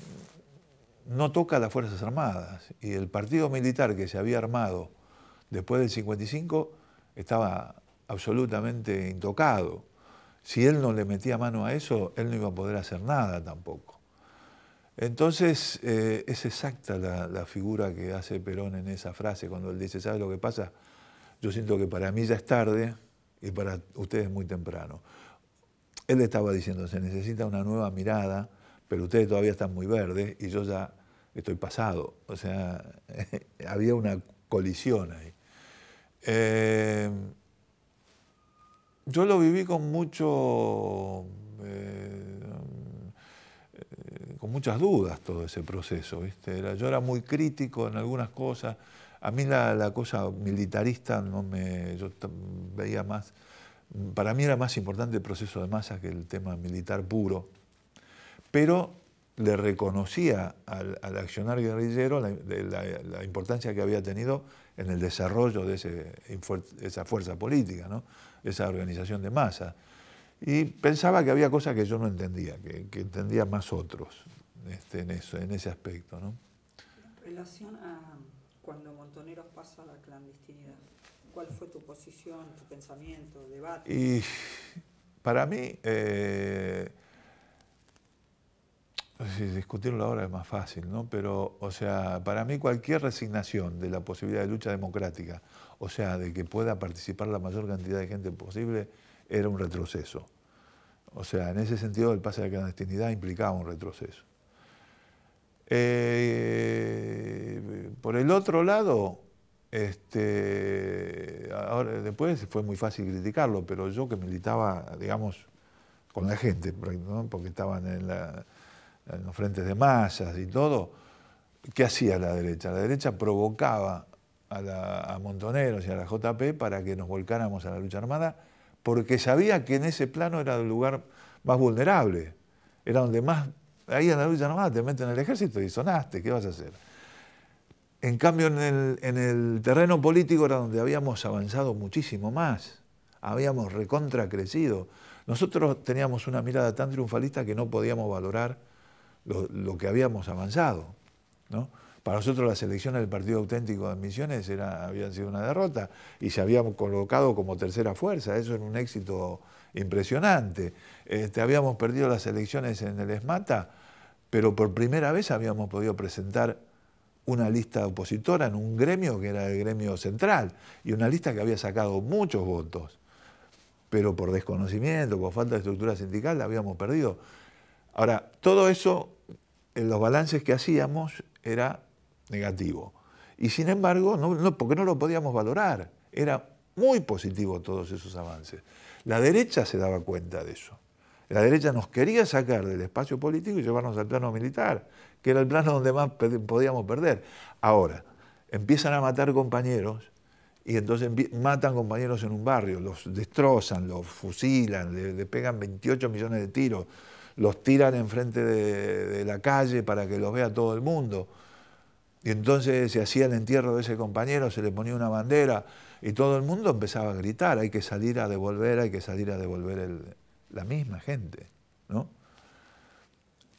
no toca las Fuerzas Armadas y el partido militar que se había armado después del 55 estaba absolutamente intocado. Si él no le metía mano a eso, él no iba a poder hacer nada tampoco. Entonces, eh, es exacta la, figura que hace Perón en esa frase cuando él dice, ¿sabes lo que pasa? Yo siento que para mí ya es tarde, y para ustedes muy temprano. Él estaba diciendo, se necesita una nueva mirada, pero ustedes todavía están muy verdes y yo ya estoy pasado. O sea, había una colisión ahí. Eh, yo lo viví con mucho... Eh, eh, con muchas dudas todo ese proceso. yo era muy crítico en algunas cosas, a mí la, cosa militarista no me. Yo veía más. Para mí era más importante el proceso de masa que el tema militar puro. Pero le reconocía al, accionar guerrillero la, la, importancia que había tenido en el desarrollo de ese, esa fuerza política, ¿no? esa organización de masa. Y pensaba que había cosas que yo no entendía, que, que entendía más otros este, en, eso, en ese aspecto. En relación a la clandestinidad? ¿Cuál fue tu posición, tu pensamiento, debate? Y para mí, eh, si discutirlo ahora es más fácil, ¿no? Pero, o sea, para mí cualquier resignación de la posibilidad de lucha democrática, o sea, de que pueda participar la mayor cantidad de gente posible, era un retroceso. O sea, en ese sentido el pase a la clandestinidad implicaba un retroceso. Eh, por el otro lado, este, ahora, después fue muy fácil criticarlo, pero yo que militaba, digamos, con la gente, porque estaban en, los frentes de masas y todo, ¿qué hacía la derecha? La derecha provocaba a, a Montoneros y a la JP para que nos volcáramos a la lucha armada, porque sabía que en ese plano era el lugar más vulnerable, era donde más ahí en la lucha nomás te meten en el ejército y sonaste, ¿qué vas a hacer? En cambio, en el, terreno político era donde habíamos avanzado muchísimo más, habíamos recontra crecido. Nosotros teníamos una mirada tan triunfalista que no podíamos valorar lo, que habíamos avanzado. ¿no? Para nosotros la selección del Partido Auténtico de Misiones era, habían sido una derrota y se habíamos colocado como tercera fuerza. Eso era un éxito impresionante. Este, habíamos perdido las elecciones en el ESMATA, pero por primera vez habíamos podido presentar una lista opositora en un gremio que era el gremio central, y una lista que había sacado muchos votos, pero por desconocimiento, por falta de estructura sindical, la habíamos perdido. Ahora, todo eso, en los balances que hacíamos, era negativo. Y sin embargo, porque no lo podíamos valorar, era muy positivo todos esos avances. La derecha se daba cuenta de eso. La derecha nos quería sacar del espacio político y llevarnos al plano militar, que era el plano donde más podíamos perder. Ahora, empiezan a matar compañeros y entonces matan compañeros en un barrio, los destrozan, los fusilan, le, pegan 28 millones de tiros, los tiran enfrente de, de la calle para que los vea todo el mundo. Y entonces se hacía el entierro de ese compañero, se le ponía una bandera, y todo el mundo empezaba a gritar, hay que salir a devolver, hay que salir a devolver la misma gente,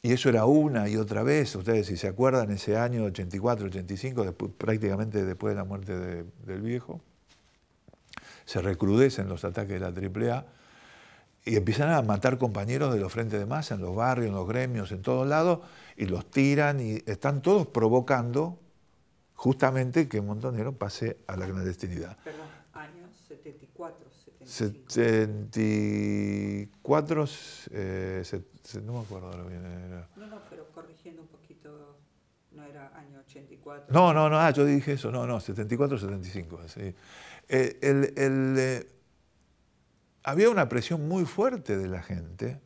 Y eso era una y otra vez, ustedes si se acuerdan, ese año 84, 85, después, prácticamente después de la muerte del viejo, se recrudecen los ataques de la AAA y empiezan a matar compañeros de los frentes de masa, en los barrios, en los gremios, en todos lados, y los tiran y están todos provocando justamente que Montonero pase a la clandestinidad. Perdón, años 74, 75. 74, eh, no me acuerdo ahora bien. Era. No, no, pero corrigiendo un poquito, no era año 84. No, no, no, ah, yo dije eso, no, no, 74, 75. Sí. Eh, el, el, eh, había una presión muy fuerte de la gente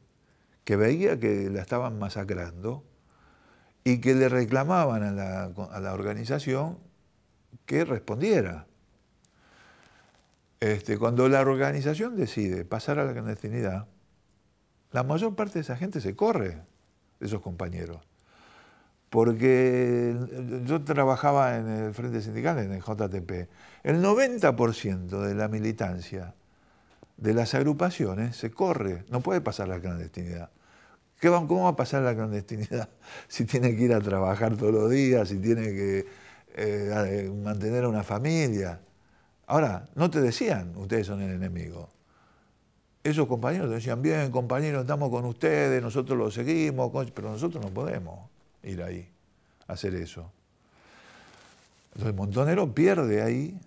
que veía que la estaban masacrando y que le reclamaban a la, organización que respondiera. Este, cuando la organización decide pasar a la clandestinidad, la mayor parte de esa gente se corre, esos compañeros. Porque yo trabajaba en el Frente Sindical, en el JTP. El 90% de la militancia de las agrupaciones se corre, no puede pasar a la clandestinidad. ¿Qué ¿Cómo va a pasar la clandestinidad? Si tiene que ir a trabajar todos los días, si tiene que eh, eh, mantener a una familia. Ahora, no te decían, ustedes son el enemigo. Esos compañeros te decían, bien, compañeros, estamos con ustedes, nosotros lo seguimos, pero nosotros no podemos ir ahí, hacer eso. Entonces, Montonero pierde ahí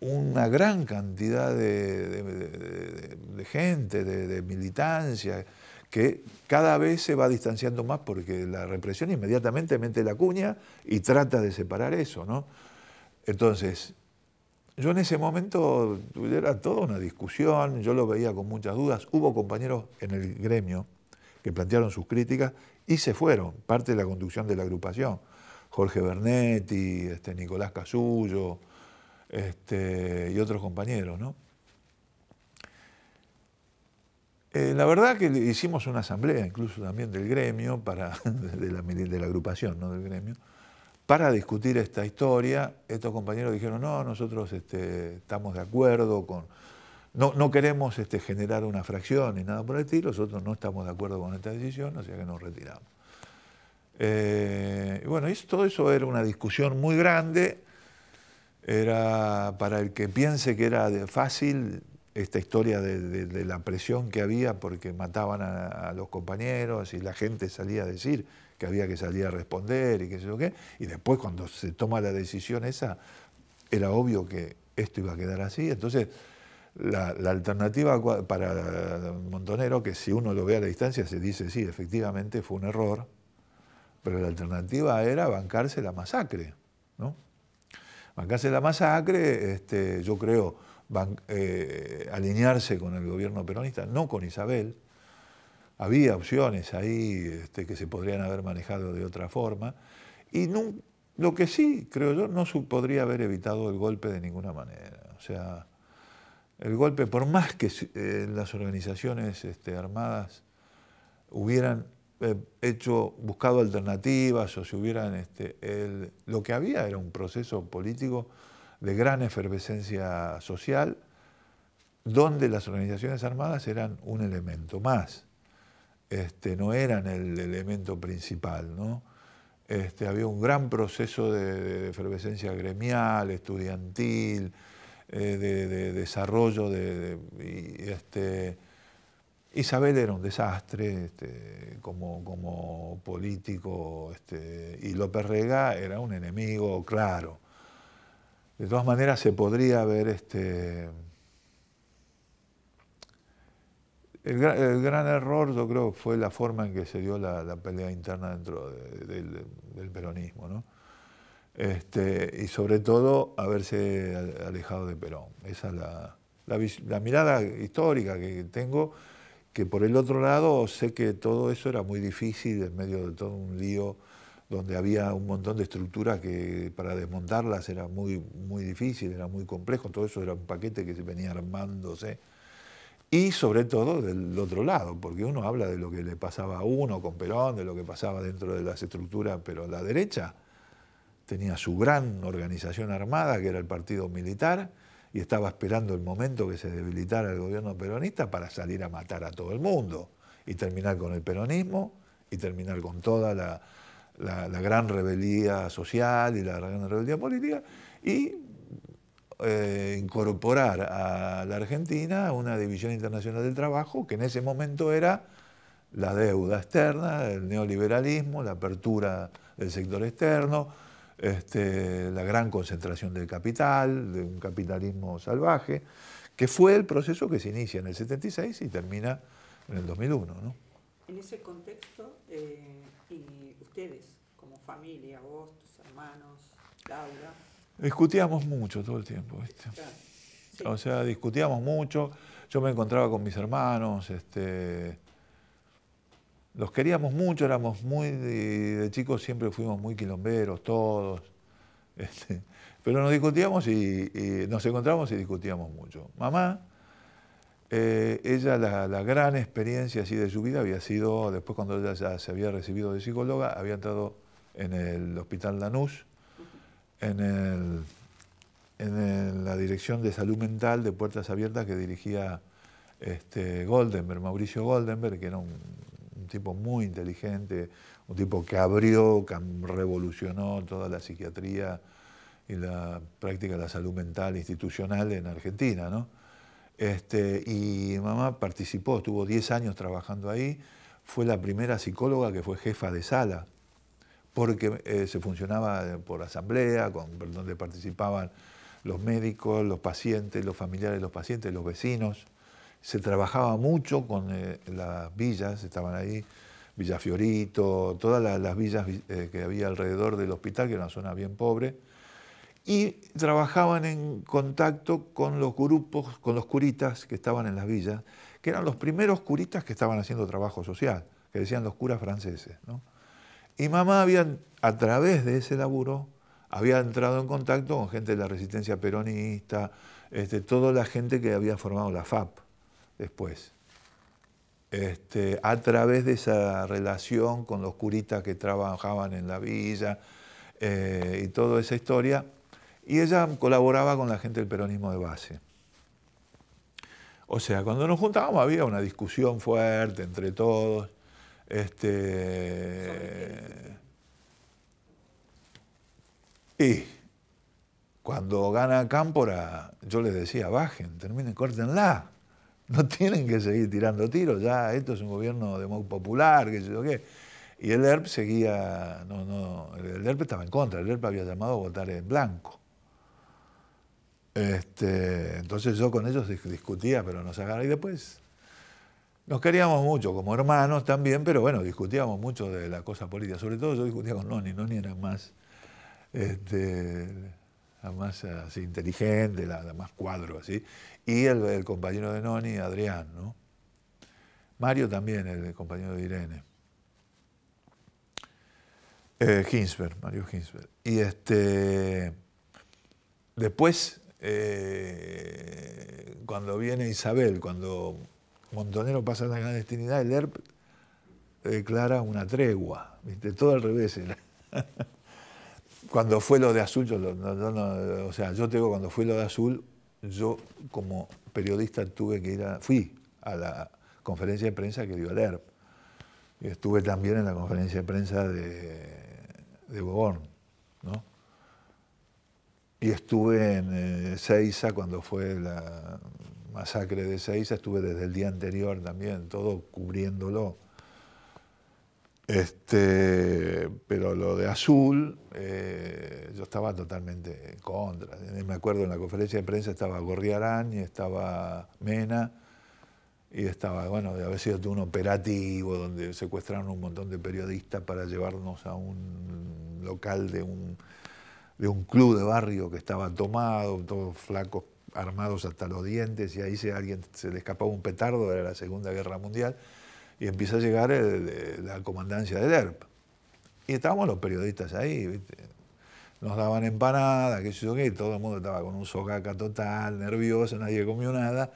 una gran cantidad de gente, de militancia que cada vez se va distanciando más porque la represión inmediatamente mete la cuña y trata de separar eso, ¿no? Entonces, yo en ese momento era toda una discusión, yo lo veía con muchas dudas, hubo compañeros en el gremio que plantearon sus críticas y se fueron, parte de la conducción de la agrupación. Jorge Bernetti, este, Nicolás Casullo este, y otros compañeros, ¿no? Eh, la verdad que hicimos una asamblea, incluso también del gremio, para, de, la, agrupación, no del gremio, para discutir esta historia. Estos compañeros dijeron, no, nosotros este, estamos de acuerdo con... No, no queremos este, generar una fracción ni nada por el estilo, nosotros no estamos de acuerdo con esta decisión, o sea que nos retiramos. Eh, bueno, todo eso era una discusión muy grande, era para el que piense que era fácil, esta historia de, la presión que había porque mataban a, los compañeros y la gente salía a decir que había que salir a responder y qué sé yo qué. Y después cuando se toma la decisión esa, era obvio que esto iba a quedar así. Entonces, la, alternativa para Montonero, que si uno lo ve a la distancia se dice, sí, efectivamente fue un error, pero la alternativa era bancarse la masacre, ¿no? Bancarse la masacre, este, yo creo eh, alinearse con el gobierno peronista, no con Isabel. Había opciones ahí este, que se podrían haber manejado de otra forma. Y lo que sí, creo yo, no se podría haber evitado el golpe de ninguna manera. O sea, el golpe, por más que eh, las organizaciones este, armadas hubieran eh, hecho, buscado alternativas o si hubieran... Este, lo que había era un proceso político de gran efervescencia social, donde las organizaciones armadas eran un elemento más, este, no eran el elemento principal. Este, había un gran proceso de, efervescencia gremial, estudiantil, eh, de, desarrollo. De, este, Isabel era un desastre este, como, como, político este, y López Rega era un enemigo claro. De todas maneras, se podría ver este. El gran, error, yo creo, fue la forma en que se dio la, pelea interna dentro del, peronismo, ¿no? Este, y sobre todo haberse alejado de Perón. Esa es la, mirada histórica que tengo, que por el otro lado sé que todo eso era muy difícil en medio de todo un lío donde había un montón de estructuras que para desmontarlas era muy, muy difícil, era muy complejo, todo eso era un paquete que se venía armándose. Y sobre todo del otro lado, porque uno habla de lo que le pasaba a uno con Perón, de lo que pasaba dentro de las estructuras, pero la derecha tenía su gran organización armada, que era el Partido Militar, y estaba esperando el momento que se debilitara el gobierno peronista para salir a matar a todo el mundo y terminar con el peronismo y terminar con toda la, la, gran rebeldía social y la gran rebeldía política, y eh, incorporar a la Argentina una división internacional del trabajo que en ese momento era la deuda externa, el neoliberalismo, la apertura del sector externo, este, la gran concentración del capital, de un capitalismo salvaje, que fue el proceso que se inicia en el 76 y termina en el 2001. En ese contexto, eh, y ustedes como familia, vos, tus hermanos, Laura? Discutíamos mucho todo el tiempo, O sea, discutíamos mucho. Yo me encontraba con mis hermanos, este, los queríamos mucho, éramos muy, de, chicos siempre fuimos muy quilomberos todos. Este, pero nos discutíamos y, y nos encontramos y discutíamos mucho. Mamá, eh, ella, la, gran experiencia así de su vida había sido, después cuando ella ya se había recibido de psicóloga, había entrado en el Hospital Lanús, en, la Dirección de Salud Mental de Puertas Abiertas que dirigía este, Goldenberg, Mauricio Goldenberg, que era un, un tipo muy inteligente, un tipo que abrió, que revolucionó toda la psiquiatría y la práctica de la salud mental institucional en Argentina, ¿no? Este, y mamá participó, estuvo 10 años trabajando ahí, fue la primera psicóloga que fue jefa de sala, porque eh, se funcionaba eh, por asamblea, con, donde participaban los médicos, los pacientes, los familiares de los pacientes, los vecinos. Se trabajaba mucho con eh, las villas, estaban ahí, Villa Fiorito, todas las, villas que había alrededor del hospital, que era una zona bien pobre y trabajaban en contacto con los grupos, con los curitas que estaban en las villas, que eran los primeros curitas que estaban haciendo trabajo social, que decían los curas franceses. Y mamá había, a través de ese laburo, había entrado en contacto con gente de la resistencia peronista, este, toda la gente que había formado la FAP después. Este, a través de esa relación con los curitas que trabajaban en la villa eh, y toda esa historia, y ella colaboraba con la gente del peronismo de base. O sea, cuando nos juntábamos había una discusión fuerte entre todos. Este, y cuando gana Cámpora, yo les decía, bajen, terminen, córtenla. No tienen que seguir tirando tiros, ya esto es un gobierno de popular, qué sé yo qué. Y el ERP seguía, no, no, el ERP estaba en contra, el ERP había llamado a votar en blanco. Este, entonces yo con ellos discutía, pero nos agarraba. Y después nos queríamos mucho, como hermanos también, pero bueno, discutíamos mucho de la cosa política. Sobre todo yo discutía con Noni. Noni era más, este, más inteligente, la, más cuadro así. Y el, compañero de Noni, Adrián, ¿no? Mario también, el compañero de Irene. Eh, Mario Ginsberg. Y este. Después eh, cuando viene Isabel, cuando Montonero pasa a la clandestinidad, el ERP declara una tregua, todo al revés. cuando fue lo de azul, yo, o sea, yo tengo cuando fue lo de azul, yo como periodista tuve que ir fui a la conferencia de prensa que dio el ERP. Estuve también en la conferencia de prensa de, de y estuve en Seiza eh, cuando fue la masacre de Seiza, estuve desde el día anterior también, todo cubriéndolo. Este, pero lo de Azul, eh, yo estaba totalmente contra. Eh, me acuerdo en la conferencia de prensa estaba Gorriarán y estaba Mena y estaba, bueno, de haber sido un operativo donde secuestraron un montón de periodistas para llevarnos a un local de un de un club de barrio que estaba tomado, todos flacos armados hasta los dientes, y ahí se, alguien se le escapaba un petardo, era la Segunda Guerra Mundial, y empieza a llegar la comandancia del ERP. Y estábamos los periodistas ahí, ¿viste? nos daban empanadas, qué sé yo todo el mundo estaba con un socaca total, nervioso, nadie comió nada,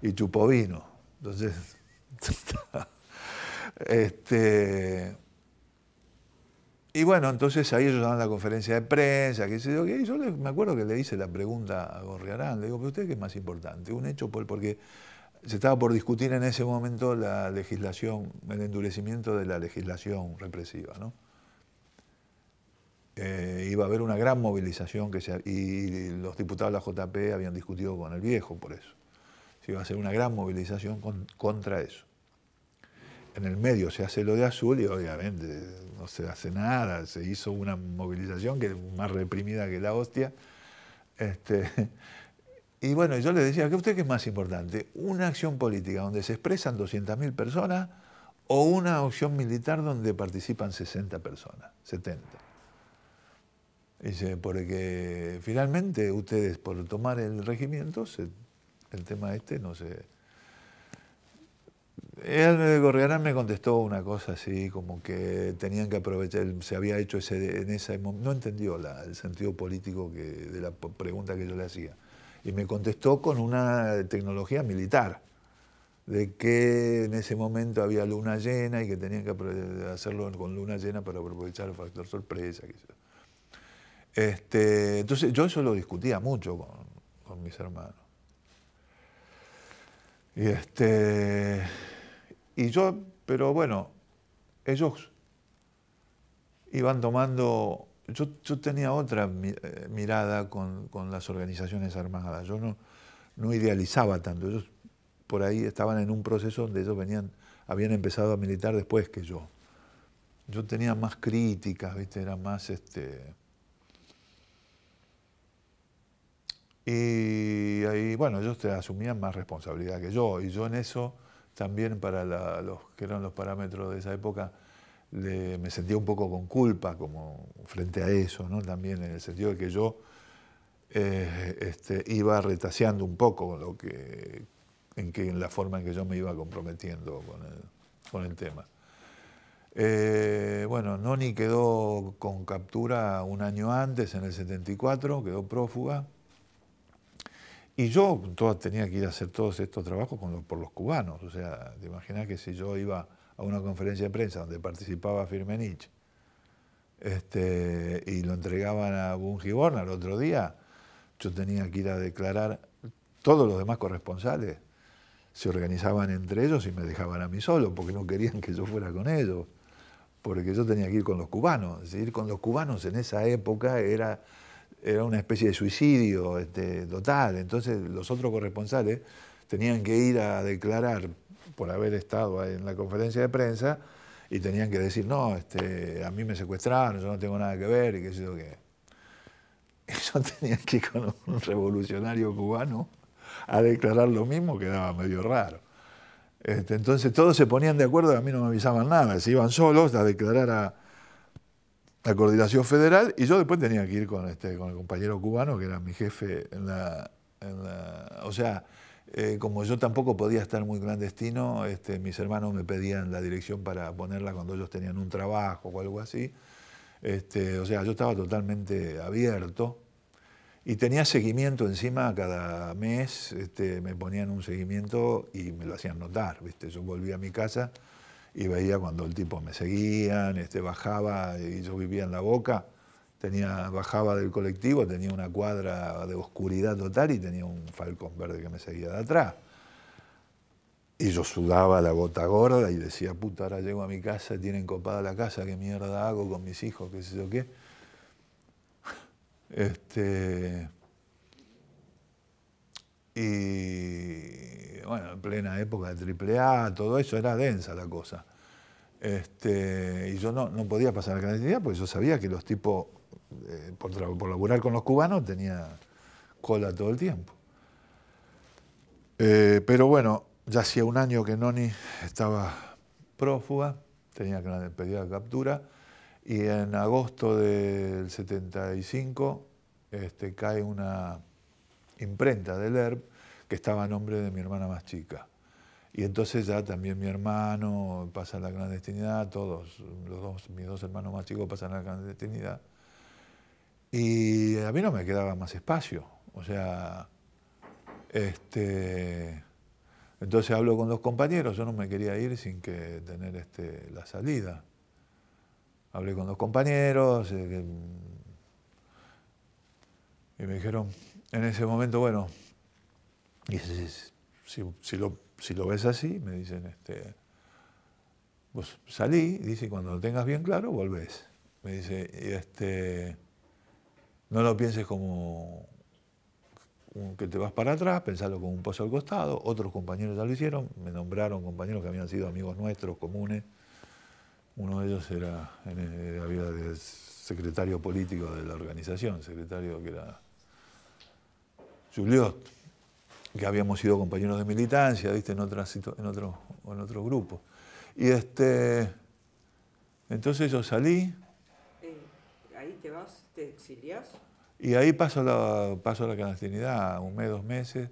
y chupó vino. Entonces, este, y bueno, entonces ahí ellos dan la conferencia de prensa, que yo, yo me acuerdo que le hice la pregunta a Gorriarán, le digo, pero usted qué es más importante, un hecho porque se estaba por discutir en ese momento la legislación, el endurecimiento de la legislación represiva, ¿no? Eh, iba a haber una gran movilización que y los diputados de la JP habían discutido con el viejo por eso. Se iba a hacer una gran movilización contra eso en el medio se hace lo de azul y obviamente no se hace nada, se hizo una movilización que es más reprimida que la hostia. Este, y bueno, yo le decía, ¿qué usted qué es más importante? ¿Una acción política donde se expresan 200.000 personas o una acción militar donde participan 60 personas, 70? Dice, porque finalmente ustedes por tomar el regimiento, el tema este no se él, eh, Gorriarán me contestó una cosa así, como que tenían que aprovechar, se había hecho ese, en ese momento, no entendió el sentido político de la pregunta que yo le hacía. Y me contestó con una tecnología militar, de que en ese momento había luna llena y que tenían que eh, hacerlo con luna llena para aprovechar el factor sorpresa. Este, entonces yo eso lo discutía mucho con, con mis hermanos. Y este, y yo, pero bueno, ellos iban tomando... Yo, tenía otra eh, mirada con, las organizaciones armadas. Yo no, idealizaba tanto. Ellos por ahí estaban en un proceso donde ellos venían, habían empezado a militar después que yo. Yo tenía más críticas, ¿viste? Era más este. Y bueno, ellos te asumían más responsabilidad que yo. Y yo en eso también para los que eran los parámetros de esa época, me sentía un poco con culpa como frente a eso, también en el sentido de que yo eh, este, iba retaseando un poco lo que, en, la forma en que yo me iba comprometiendo con el, tema. Eh, bueno, Noni quedó con captura un año antes, en el 74, quedó prófuga. Y yo tenía que ir a hacer todos estos trabajos con, por los cubanos. O sea, te imaginas que si yo iba a una conferencia de prensa donde participaba Firmenich este, y lo entregaban a Bungiborn al otro día, yo tenía que ir a declarar, todos los demás corresponsales se organizaban entre ellos y me dejaban a mí solo porque no querían que yo fuera con ellos, porque yo tenía que ir con los cubanos. ir con los cubanos en esa época era era una especie de suicidio este, total. Entonces los otros corresponsales tenían que ir a declarar por haber estado en la conferencia de prensa y tenían que decir, no, este, a mí me secuestraron, yo no tengo nada que ver y qué sé yo qué. Yo tenía que ir con un revolucionario cubano a declarar lo mismo, quedaba medio raro. Este, entonces todos se ponían de acuerdo, a mí no me avisaban nada, se iban solos a declarar a, la coordinación federal y yo después tenía que ir con, este, con el compañero cubano, que era mi jefe en la... o sea, eh, como yo tampoco podía estar muy clandestino, este, mis hermanos me pedían la dirección para ponerla cuando ellos tenían un trabajo o algo así. Este, o sea, yo estaba totalmente abierto y tenía seguimiento encima cada mes, este, me ponían un seguimiento y me lo hacían notar. ¿viste? Yo volví a mi casa y veía cuando el tipo me seguía, este, bajaba y yo vivía en la boca, tenía, bajaba del colectivo, tenía una cuadra de oscuridad total y tenía un falcón verde que me seguía de atrás. Y yo sudaba la gota gorda y decía, puta, ahora llego a mi casa, tienen copada la casa, qué mierda hago con mis hijos, qué sé yo qué. Este, y eh, bueno, en plena época de AAA, todo eso, era densa la cosa. Este, y yo no, no podía pasar la cantidad porque yo sabía que los tipos, eh, por, por laburar con los cubanos, tenía cola todo el tiempo. Eh, pero bueno, ya hacía un año que Noni estaba prófuga, tenía que pedir la captura, y en agosto del 75 este, cae una imprenta del ERP que estaba a nombre de mi hermana más chica. Y entonces ya también mi hermano pasa a la clandestinidad, todos, los dos, mis dos hermanos más chicos pasan a la clandestinidad. Y a mí no me quedaba más espacio. O sea, este, entonces hablo con dos compañeros, yo no me quería ir sin que tener este, la salida. Hablé con los compañeros eh, y me dijeron, en ese momento, bueno, si, lo, ves así, me dicen, este, salí, dice, cuando lo tengas bien claro, volvés. Me dice, este, no lo pienses como que te vas para atrás, pensarlo como un pozo al costado. Otros compañeros ya lo hicieron, me nombraron compañeros que habían sido amigos nuestros, comunes. Uno de ellos era, había el secretario político de la organización, secretario que era Juliot, que habíamos sido compañeros de militancia, ¿viste? En, en, otro, grupo. Y este, entonces yo salí. Eh, ahí te vas, te exilias. Y ahí pasó la, paso la clandestinidad, un mes, dos meses.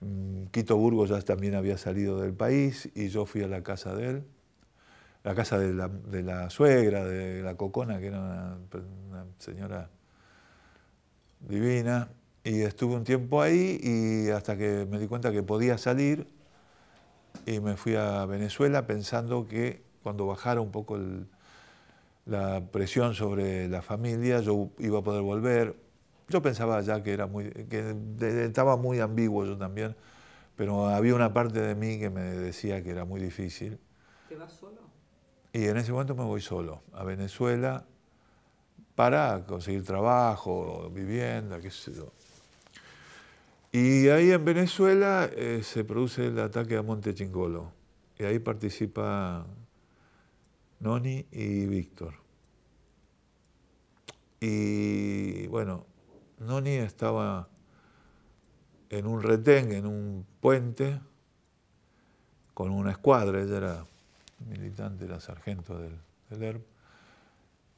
Mm, Quito Burgos ya también había salido del país y yo fui a la casa de él, la casa de la, suegra, de la Cocona, que era una señora divina. Y estuve un tiempo ahí y hasta que me di cuenta que podía salir y me fui a Venezuela pensando que cuando bajara un poco la presión sobre la familia yo iba a poder volver. Yo pensaba ya que era muy, que estaba muy ambiguo yo también, pero había una parte de mí que me decía que era muy difícil. ¿Te vas solo? Y en ese momento me voy solo a Venezuela para conseguir trabajo, vivienda, qué sé yo. Y ahí en Venezuela eh, se produce el ataque a Monte Chingolo. Y ahí participa Noni y Víctor. Y bueno, Noni estaba en un retén, en un puente, con una escuadra. Ella era militante, era sargento del, ERP.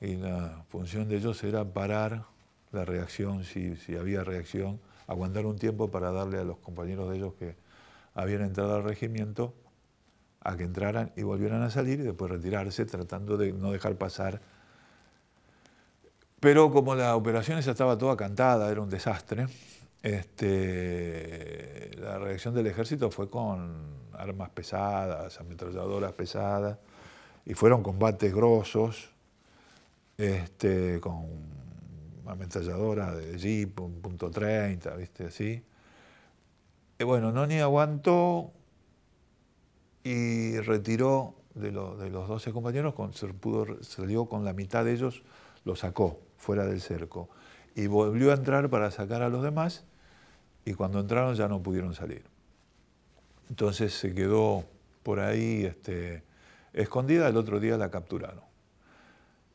Y la función de ellos era parar la reacción, si, si había reacción aguantar un tiempo para darle a los compañeros de ellos que habían entrado al regimiento a que entraran y volvieran a salir y después retirarse, tratando de no dejar pasar. Pero como la operación ya estaba toda cantada, era un desastre, este, la reacción del ejército fue con armas pesadas, ametralladoras pesadas, y fueron combates grosos, este, con ametralladora de Jeep, un punto 30, ¿viste? Así. Y eh, bueno, ni aguantó y retiró de, los 12 compañeros, con, salió con la mitad de ellos, lo sacó fuera del cerco. Y volvió a entrar para sacar a los demás y cuando entraron ya no pudieron salir. Entonces se quedó por ahí este, escondida, el otro día la capturaron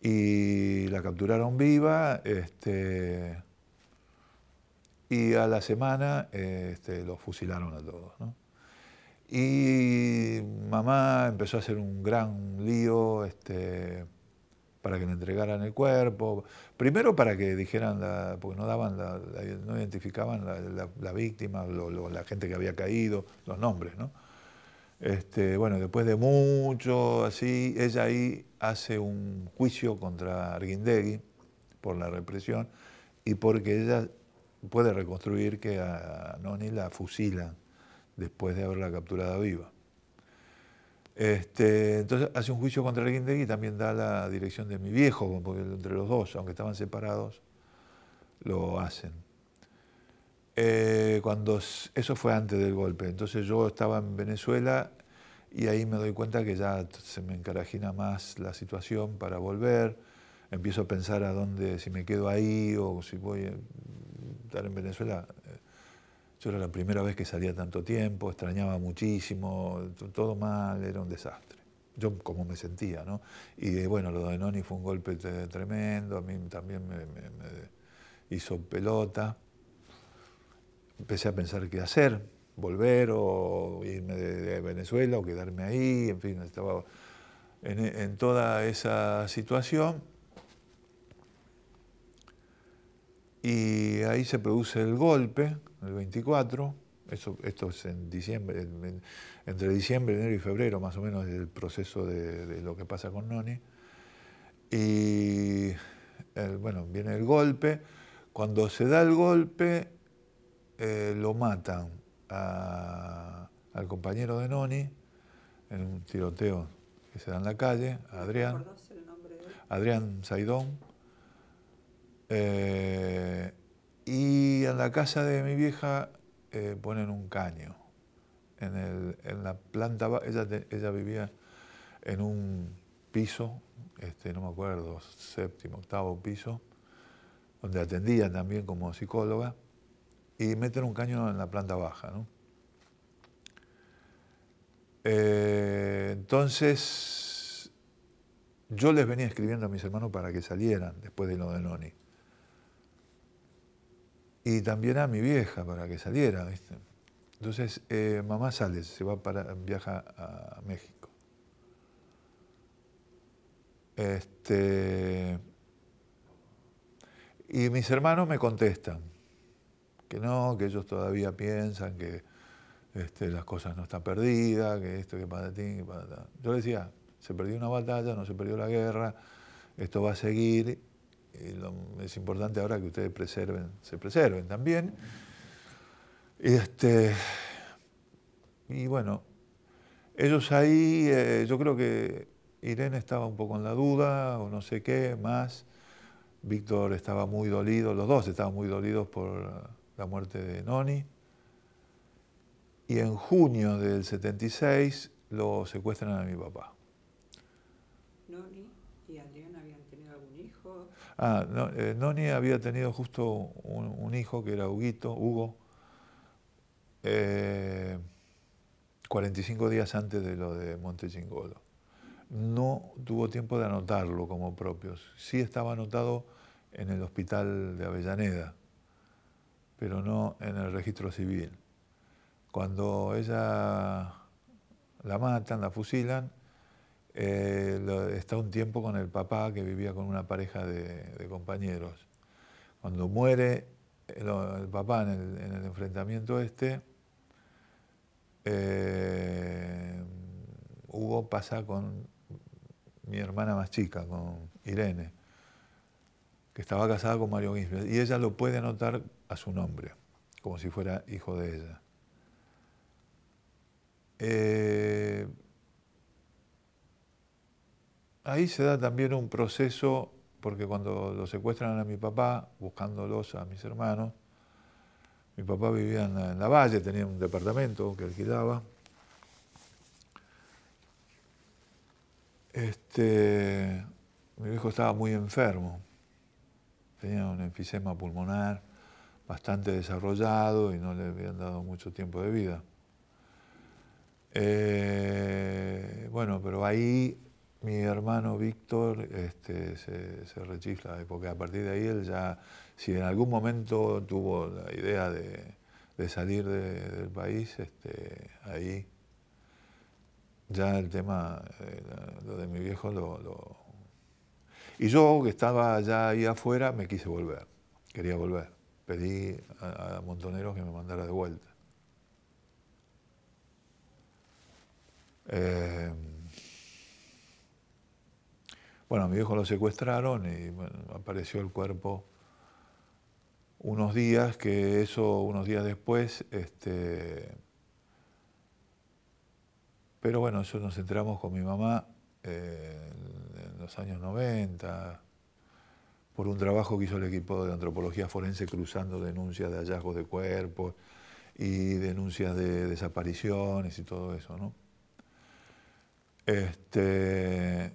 y la capturaron viva. Este, y a la semana este, los fusilaron a todos. ¿no? Y mamá empezó a hacer un gran lío este, para que le entregaran el cuerpo. Primero para que dijeran, porque no, daban no identificaban la, víctima, la gente que había caído, los nombres. ¿no? Este, bueno, después de mucho así, ella ahí hace un juicio contra Arguindegui por la represión y porque ella puede reconstruir que a Noni la fusilan después de haberla capturado viva. Este, entonces hace un juicio contra Arguindegui y también da la dirección de mi viejo, porque entre los dos, aunque estaban separados, lo hacen. Eh, cuando eso fue antes del golpe. Entonces yo estaba en Venezuela y ahí me doy cuenta que ya se me encarajina más la situación para volver. Empiezo a pensar a dónde, si me quedo ahí o si voy a mm, estar en Venezuela. Yo era la primera vez que salía tanto tiempo, extrañaba muchísimo, todo mal, era un desastre. Yo como me sentía, ¿no? Y eh, bueno, lo de Noni fue un golpe tremendo, a mí también me hizo pelota empecé a pensar qué hacer, volver o irme de, Venezuela o quedarme ahí, en fin, estaba en, toda esa situación. Y ahí se produce el golpe, el 24, eso, esto es en diciembre, entre diciembre, enero y febrero más o menos el proceso de, lo que pasa con Noni. Y eh, bueno, viene el golpe. Cuando se da el golpe, eh, lo matan al compañero de Noni en un tiroteo que se da en la calle, a Adrián, Adrián Saidón, eh, y en la casa de mi vieja eh, ponen un caño. En, la planta ella, vivía en un piso, este, no me acuerdo, séptimo, octavo piso, donde atendía también como psicóloga, y meter un caño en la planta baja. ¿no? Eh, entonces, yo les venía escribiendo a mis hermanos para que salieran después de lo de Noni. Y también a mi vieja para que saliera, ¿viste? Entonces, eh, mamá sale, se va para, viaja a México. Este, y mis hermanos me contestan que no, que ellos todavía piensan que este, las cosas no están perdidas, que esto, que ti, que para... Yo les decía, se perdió una batalla, no se perdió la guerra, esto va a seguir, es importante ahora que ustedes preserven, se preserven también. Este, y bueno, ellos ahí, eh, yo creo que Irene estaba un poco en la duda, o no sé qué, más. Víctor estaba muy dolido, los dos estaban muy dolidos por la muerte de Noni. Y en junio del 76 lo secuestran a mi papá. ¿Noni y Adrián habían tenido algún hijo? Ah, eh, Noni había tenido justo un, hijo que era Huguito, Hugo, 45 eh, días antes de lo de Monte No tuvo tiempo de anotarlo como propios. Sí estaba anotado en el hospital de Avellaneda pero no en el registro civil. Cuando ella la matan, la fusilan, eh, está un tiempo con el papá que vivía con una pareja de, compañeros. Cuando muere el, papá en el, enfrentamiento este, eh, Hugo pasa con mi hermana más chica, con Irene, que estaba casada con Mario Gisbert, y ella lo puede notar, a su nombre, como si fuera hijo de ella. Eh, ahí se da también un proceso, porque cuando lo secuestran a mi papá, buscándolos a mis hermanos, mi papá vivía en la, valle, tenía un departamento que alquilaba. Este, mi hijo estaba muy enfermo, tenía un enfisema pulmonar bastante desarrollado y no le habían dado mucho tiempo de vida. Eh, bueno, pero ahí mi hermano Víctor este, se, se rechifla, porque a partir de ahí él ya, si en algún momento tuvo la idea de, salir del país, este, ahí ya el tema, eh, de mi viejo, lo... Y yo, que estaba ya ahí afuera, me quise volver, quería volver pedí a, Montoneros Montonero que me mandara de vuelta. Eh, bueno, a mi hijo lo secuestraron y apareció el cuerpo unos días, que eso unos días después, este, pero bueno, eso nos enteramos con mi mamá eh, en los años 90, por un trabajo que hizo el equipo de antropología forense cruzando denuncias de hallazgos de cuerpos y denuncias de desapariciones y todo eso, ¿no? Este,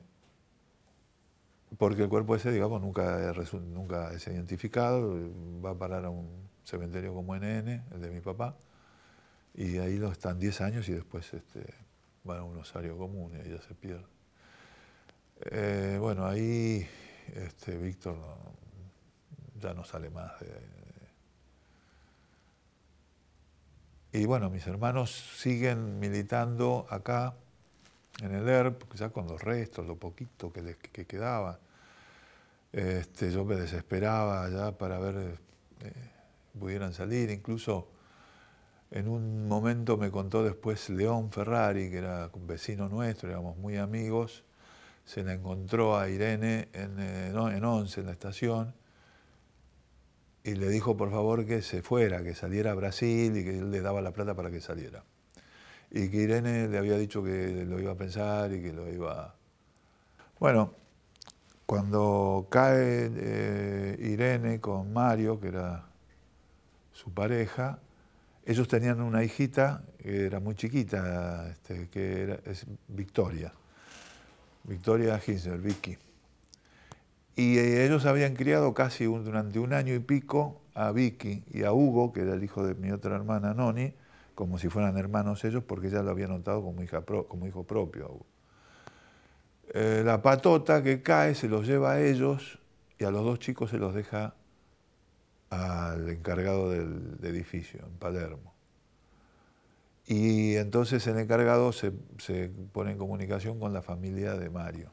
porque el cuerpo ese, digamos, nunca, nunca es identificado, va a parar a un cementerio como NN, el de mi papá, y ahí lo están 10 años y después este, van a un osario común y ahí ya se pierde. Eh, bueno, ahí este, Víctor ya no sale más Y bueno, mis hermanos siguen militando acá en el ERP, ya con los restos, lo poquito que que quedaba. Este, yo me desesperaba ya para ver si eh, pudieran salir. Incluso en un momento me contó después León Ferrari, que era vecino nuestro, éramos muy amigos, se la encontró a Irene en, eh, en Once, en la estación, y le dijo por favor que se fuera, que saliera a Brasil y que él le daba la plata para que saliera. Y que Irene le había dicho que lo iba a pensar y que lo iba... Bueno, cuando cae eh, Irene con Mario, que era su pareja, ellos tenían una hijita que era muy chiquita, este, que es Victoria. Victoria Hinser, Vicky. Y eh, ellos habían criado casi durante un año y pico a Vicky y a Hugo, que era el hijo de mi otra hermana, Noni, como si fueran hermanos ellos, porque ella lo había notado como, hijo propio Hugo. Eh, la patota que cae se los lleva a ellos y a los dos chicos se los deja al encargado del edificio en Palermo. Y entonces el encargado se, pone en comunicación con la familia de Mario.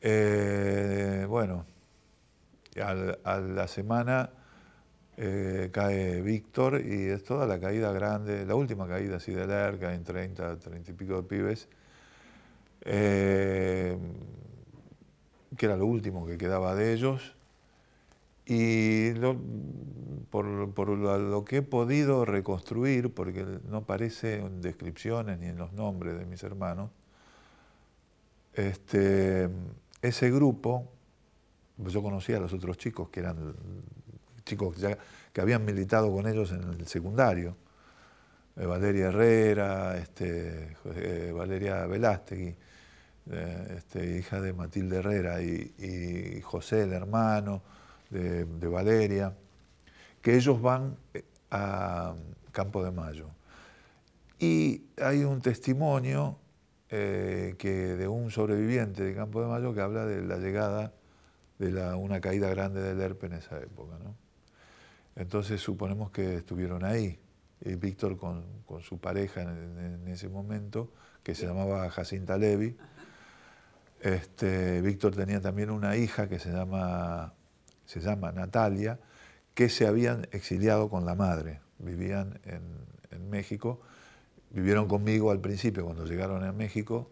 Eh, bueno, a la semana eh, cae Víctor y es toda la caída grande, la última caída así de larga en 30, 30 y pico de pibes, eh, que era lo último que quedaba de ellos. Y por, lo que he podido reconstruir, porque no aparece en descripciones ni en los nombres de mis hermanos, este, ese grupo, yo conocía a los otros chicos que eran chicos que habían militado con ellos en el secundario, eh, Valeria Herrera, este, eh, Valeria Velástegui, eh, este, hija de Matilde Herrera, y José el hermano, de, Valeria, que ellos van eh, a Campo de Mayo. Y hay un testimonio eh, que de un sobreviviente de Campo de Mayo que habla de la llegada de la, una caída grande del Herpe en esa época. Entonces suponemos que estuvieron ahí, Víctor con, su pareja en, ese momento, que se llamaba Jacinta Levi. Este, Víctor tenía también una hija que se llama se llama Natalia, que se habían exiliado con la madre, vivían en, México, vivieron conmigo al principio cuando llegaron a México,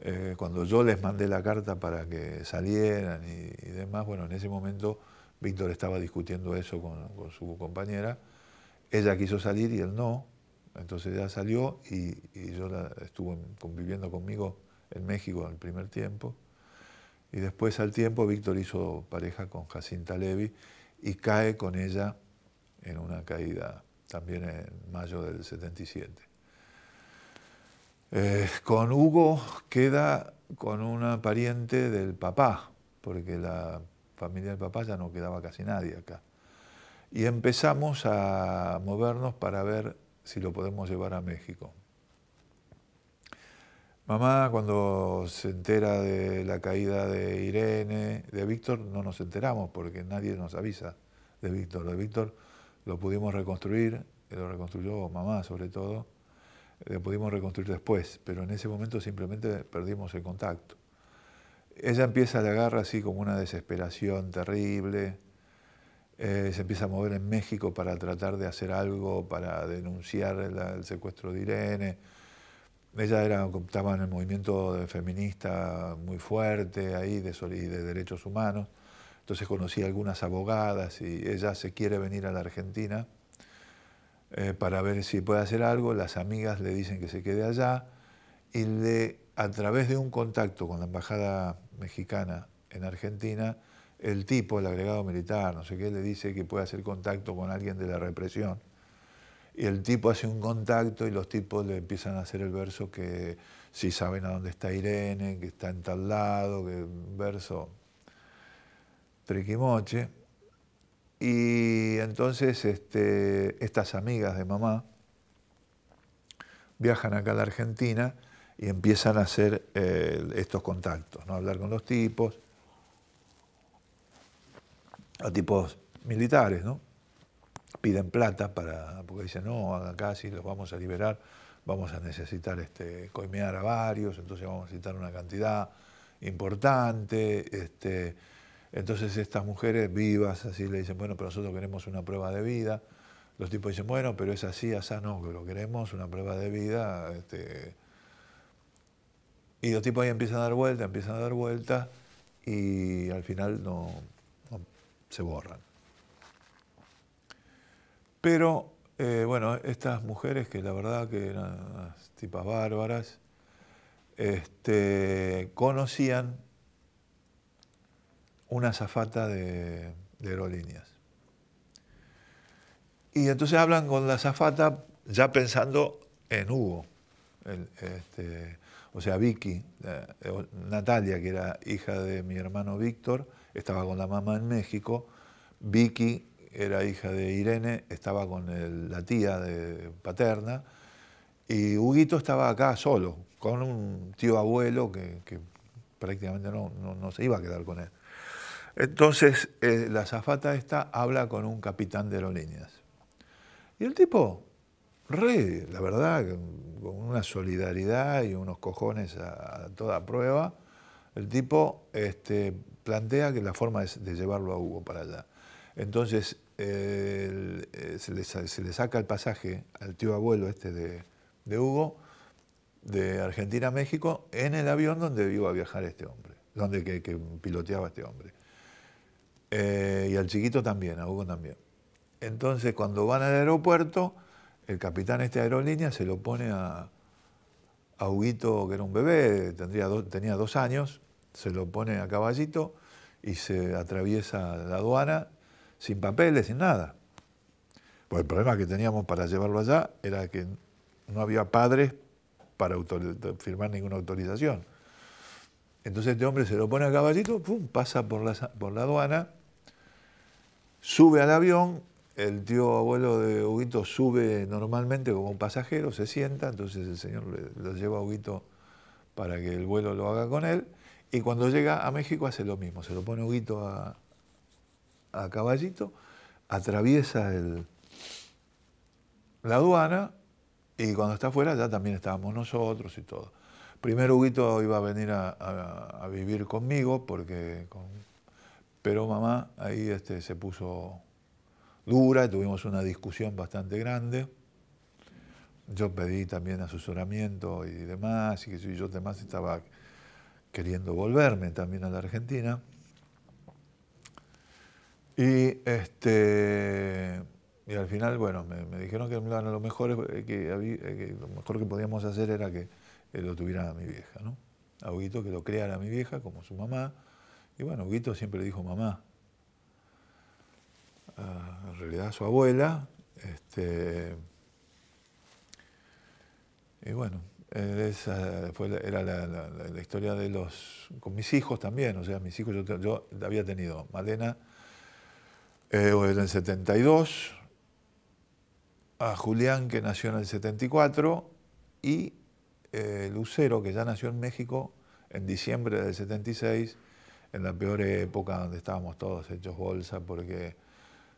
eh, cuando yo les mandé la carta para que salieran y, demás, bueno, en ese momento Víctor estaba discutiendo eso con, su compañera, ella quiso salir y él no, entonces ella salió y, yo la, estuvo conviviendo conmigo en México el primer tiempo. Y después al tiempo Víctor hizo pareja con Jacinta Levi y cae con ella en una caída también en mayo del 77. Eh, con Hugo queda con una pariente del papá, porque la familia del papá ya no quedaba casi nadie acá. Y empezamos a movernos para ver si lo podemos llevar a México. Mamá, cuando se entera de la caída de Irene, de Víctor, no nos enteramos porque nadie nos avisa de Víctor. De Víctor lo pudimos reconstruir, lo reconstruyó mamá sobre todo, lo pudimos reconstruir después, pero en ese momento simplemente perdimos el contacto. Ella empieza a la garra así como una desesperación terrible, eh, se empieza a mover en México para tratar de hacer algo, para denunciar el secuestro de Irene ella era, estaba en el movimiento feminista muy fuerte ahí de, derechos humanos, entonces conocí a algunas abogadas y ella se quiere venir a la Argentina eh, para ver si puede hacer algo, las amigas le dicen que se quede allá y le, a través de un contacto con la Embajada Mexicana en Argentina, el tipo, el agregado militar, no sé qué, le dice que puede hacer contacto con alguien de la represión y el tipo hace un contacto y los tipos le empiezan a hacer el verso que si saben a dónde está Irene, que está en tal lado, que verso triquimoche. Y entonces este, estas amigas de mamá viajan acá a la Argentina y empiezan a hacer eh, estos contactos, ¿no? hablar con los tipos, a tipos militares, ¿no? piden plata para, porque dicen, no, acá casi, los vamos a liberar, vamos a necesitar este, coimear a varios, entonces vamos a necesitar una cantidad importante. Este, entonces estas mujeres vivas así le dicen, bueno, pero nosotros queremos una prueba de vida. Los tipos dicen, bueno, pero es así, asá no, que lo queremos, una prueba de vida. Este". y los tipos ahí empiezan a dar vuelta, empiezan a dar vuelta, y al final no se borran. Pero, eh, bueno, estas mujeres que la verdad que eran unas tipas bárbaras, este, conocían una azafata de, aerolíneas. Y entonces hablan con la azafata ya pensando en Hugo, este, o sea, Vicky, eh, Natalia, que era hija de mi hermano Víctor, estaba con la mamá en México, Vicky era hija de Irene, estaba con la tía de, paterna, y Huguito estaba acá solo, con un tío abuelo que, prácticamente no, no, se iba a quedar con él. Entonces, eh, la zafata esta habla con un capitán de aerolíneas. Y el tipo, rey, la verdad, con una solidaridad y unos cojones a, toda prueba, el tipo este, plantea que la forma es de llevarlo a Hugo para allá. Entonces, eh, se, le, saca el pasaje al tío abuelo este de, Hugo, de Argentina a México, en el avión donde iba a viajar este hombre, donde que, que piloteaba este hombre. Eh, y al chiquito también, a Hugo también. Entonces, cuando van al aeropuerto, el capitán este de esta aerolínea se lo pone a, a Huguito, que era un bebé, tendría tenía dos años, se lo pone a caballito y se atraviesa la aduana sin papeles, sin nada. Pues el problema que teníamos para llevarlo allá era que no había padres para firmar ninguna autorización. Entonces este hombre se lo pone al caballito, pum, pasa por la, por la aduana, sube al avión, el tío abuelo de Huguito sube normalmente como un pasajero, se sienta, entonces el señor lo lleva a Huguito para que el vuelo lo haga con él, y cuando llega a México hace lo mismo, se lo pone Huguito a, a caballito, atraviesa el, la aduana y cuando está afuera ya también estábamos nosotros y todo. Primero Huguito iba a venir a, vivir conmigo porque... pero mamá ahí este, se puso dura, y tuvimos una discusión bastante grande. Yo pedí también asesoramiento y demás, y yo demás estaba queriendo volverme también a la Argentina. Y, este, y al final, bueno, me, dijeron que lo, mejor, eh, eh, que, lo mejor que podíamos hacer era que eh, lo tuviera a mi vieja, ¿no? A Huguito que lo creara mi vieja como su mamá. Y bueno, Huguito siempre dijo mamá. Ah, en realidad su abuela. Este, y bueno, esa fue, era la, historia de los. con mis hijos también. O sea, mis hijos, yo, yo había tenido Malena eh, en el 72, a Julián, que nació en el 74, y eh, Lucero, que ya nació en México en diciembre del 76, en la peor época donde estábamos todos hechos bolsa, porque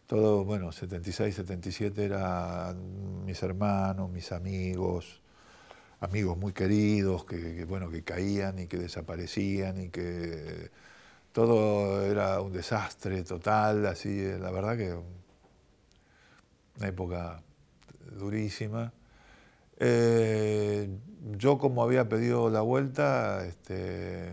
todo, bueno, 76, 77 eran mis hermanos, mis amigos, amigos muy queridos, que bueno, que caían y que desaparecían y que todo era un desastre total, así, eh, la verdad que una época durísima. Eh, yo como había pedido la vuelta, este,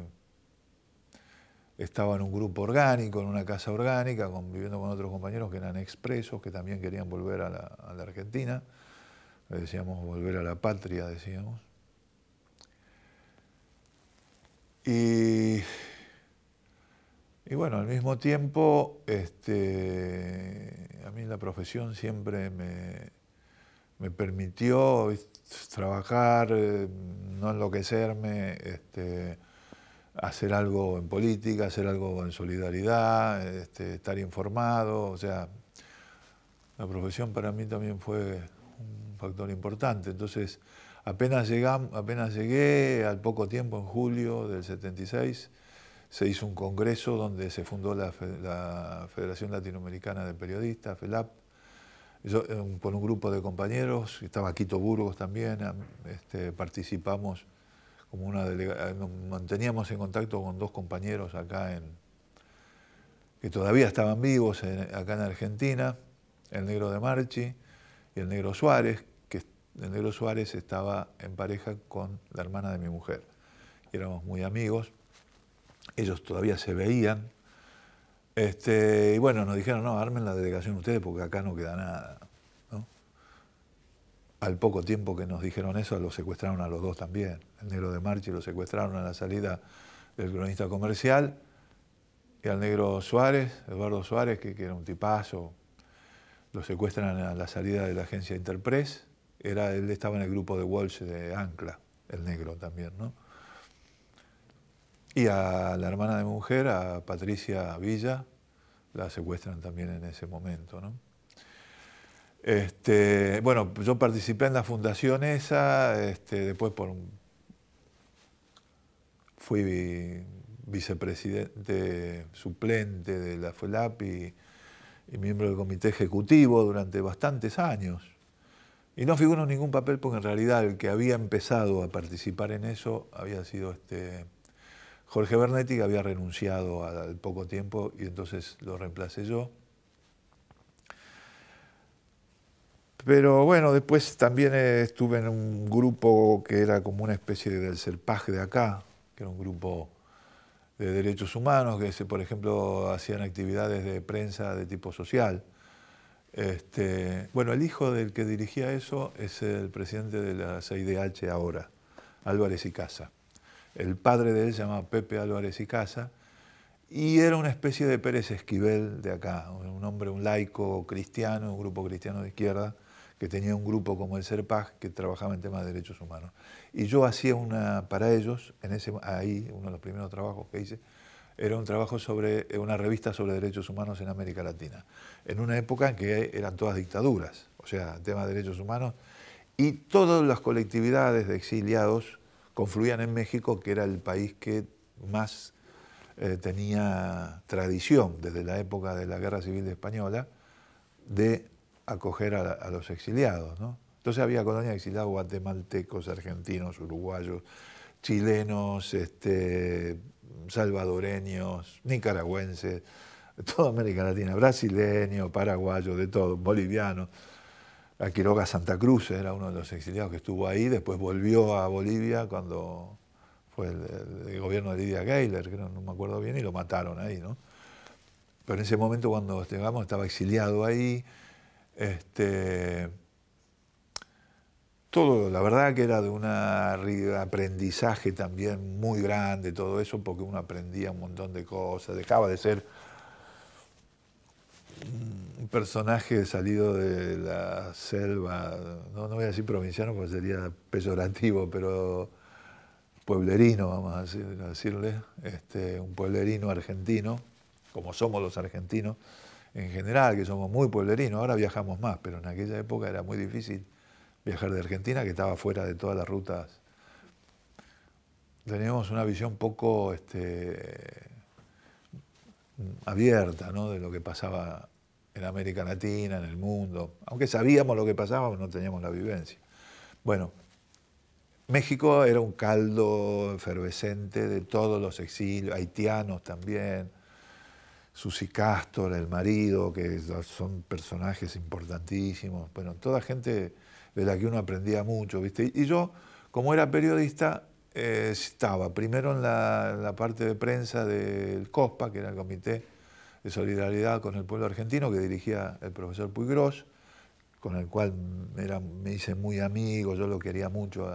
estaba en un grupo orgánico, en una casa orgánica, conviviendo con otros compañeros que eran expresos, que también querían volver a la, a la Argentina. decíamos volver a la patria, decíamos. Y y bueno, al mismo tiempo, este, a mí la profesión siempre me, permitió trabajar, eh, no enloquecerme, este, hacer algo en política, hacer algo en solidaridad, este, estar informado, o sea, la profesión para mí también fue un factor importante. Entonces, apenas, apenas llegué, al poco tiempo, en julio del 76, se hizo un congreso donde se fundó la, Federación Latinoamericana de Periodistas, FELAP, yo, eh, con un grupo de compañeros, estaba Quito Burgos también, este, participamos como una eh, nos manteníamos en contacto con dos compañeros acá en, que todavía estaban vivos acá en Argentina, el negro de Marchi y el negro Suárez, que el negro Suárez estaba en pareja con la hermana de mi mujer. éramos muy amigos ellos todavía se veían. Este, y bueno, nos dijeron, no, armen la delegación ustedes porque acá no queda nada. Al poco tiempo que nos dijeron eso, lo secuestraron a los dos también. El negro de Marchi lo secuestraron a la salida del cronista comercial y al negro Suárez, Eduardo Suárez, que, era un tipazo, lo secuestran a la salida de la agencia Interpress. Era, él estaba en el grupo de Walsh de Ancla, el negro también, ¿no? Y a la hermana de mi mujer, a Patricia Villa, la secuestran también en ese momento. Este, bueno, yo participé en la fundación esa, este, después por fui vicepresidente suplente de la FELAP y, miembro del comité ejecutivo durante bastantes años. Y no figuro en ningún papel porque en realidad el que había empezado a participar en eso había sido este, Jorge Bernetti había renunciado al poco tiempo y entonces lo reemplacé yo. Pero bueno, después también eh, estuve en un grupo que era como una especie del serpaje de acá, que era un grupo de derechos humanos, que por ejemplo hacían actividades de prensa de tipo social. Este, bueno, el hijo del que dirigía eso es el presidente de la CIDH ahora, Álvarez y Casa. El padre de él se llamaba Pepe Álvarez y Casa y era una especie de Pérez Esquivel de acá, un hombre, un laico cristiano, un grupo cristiano de izquierda, que tenía un grupo como el Serpaz que trabajaba en temas de derechos humanos. Y yo hacía una, para ellos, en ese, ahí, uno de los primeros trabajos que hice, era un trabajo sobre eh, una revista sobre derechos humanos en América Latina, en una época en que eran todas dictaduras, o sea, temas de derechos humanos, y todas las colectividades de exiliados confluían en México, que era el país que más eh, tenía tradición desde la época de la Guerra Civil Española de acoger a, los exiliados. Entonces había colonias de exiliados guatemaltecos, argentinos, uruguayos, chilenos, este, salvadoreños, nicaragüenses, toda América Latina, brasileños, paraguayos, de todo, bolivianos a Quiroga Santa Cruz, era uno de los exiliados que estuvo ahí, después volvió a Bolivia cuando fue el, gobierno de Lidia Gayler, que no, me acuerdo bien, y lo mataron ahí, ¿no? Pero en ese momento cuando llegamos estaba exiliado ahí, este, todo, la verdad que era de un aprendizaje también muy grande todo eso, porque uno aprendía un montón de cosas, dejaba de ser un personaje salido de la selva, no, voy a decir provinciano porque sería peyorativo, pero pueblerino, vamos a, decirle, este, un pueblerino argentino, como somos los argentinos en general, que somos muy pueblerinos, ahora viajamos más, pero en aquella época era muy difícil viajar de Argentina, que estaba fuera de todas las rutas. Teníamos una visión poco este, abierta ¿no? de lo que pasaba en América Latina, en el mundo. Aunque sabíamos lo que pasaba, no teníamos la vivencia. Bueno, México era un caldo efervescente de todos los exilios, haitianos también. Susi Castor, el marido, que son personajes importantísimos. Bueno, toda gente de la que uno aprendía mucho, ¿viste? Y yo, como era periodista, eh, estaba primero en la, en la, parte de prensa del COSPA, que era el Comité de solidaridad con el pueblo argentino que dirigía el profesor Puigros, con el cual era, me hice muy amigo, yo lo quería mucho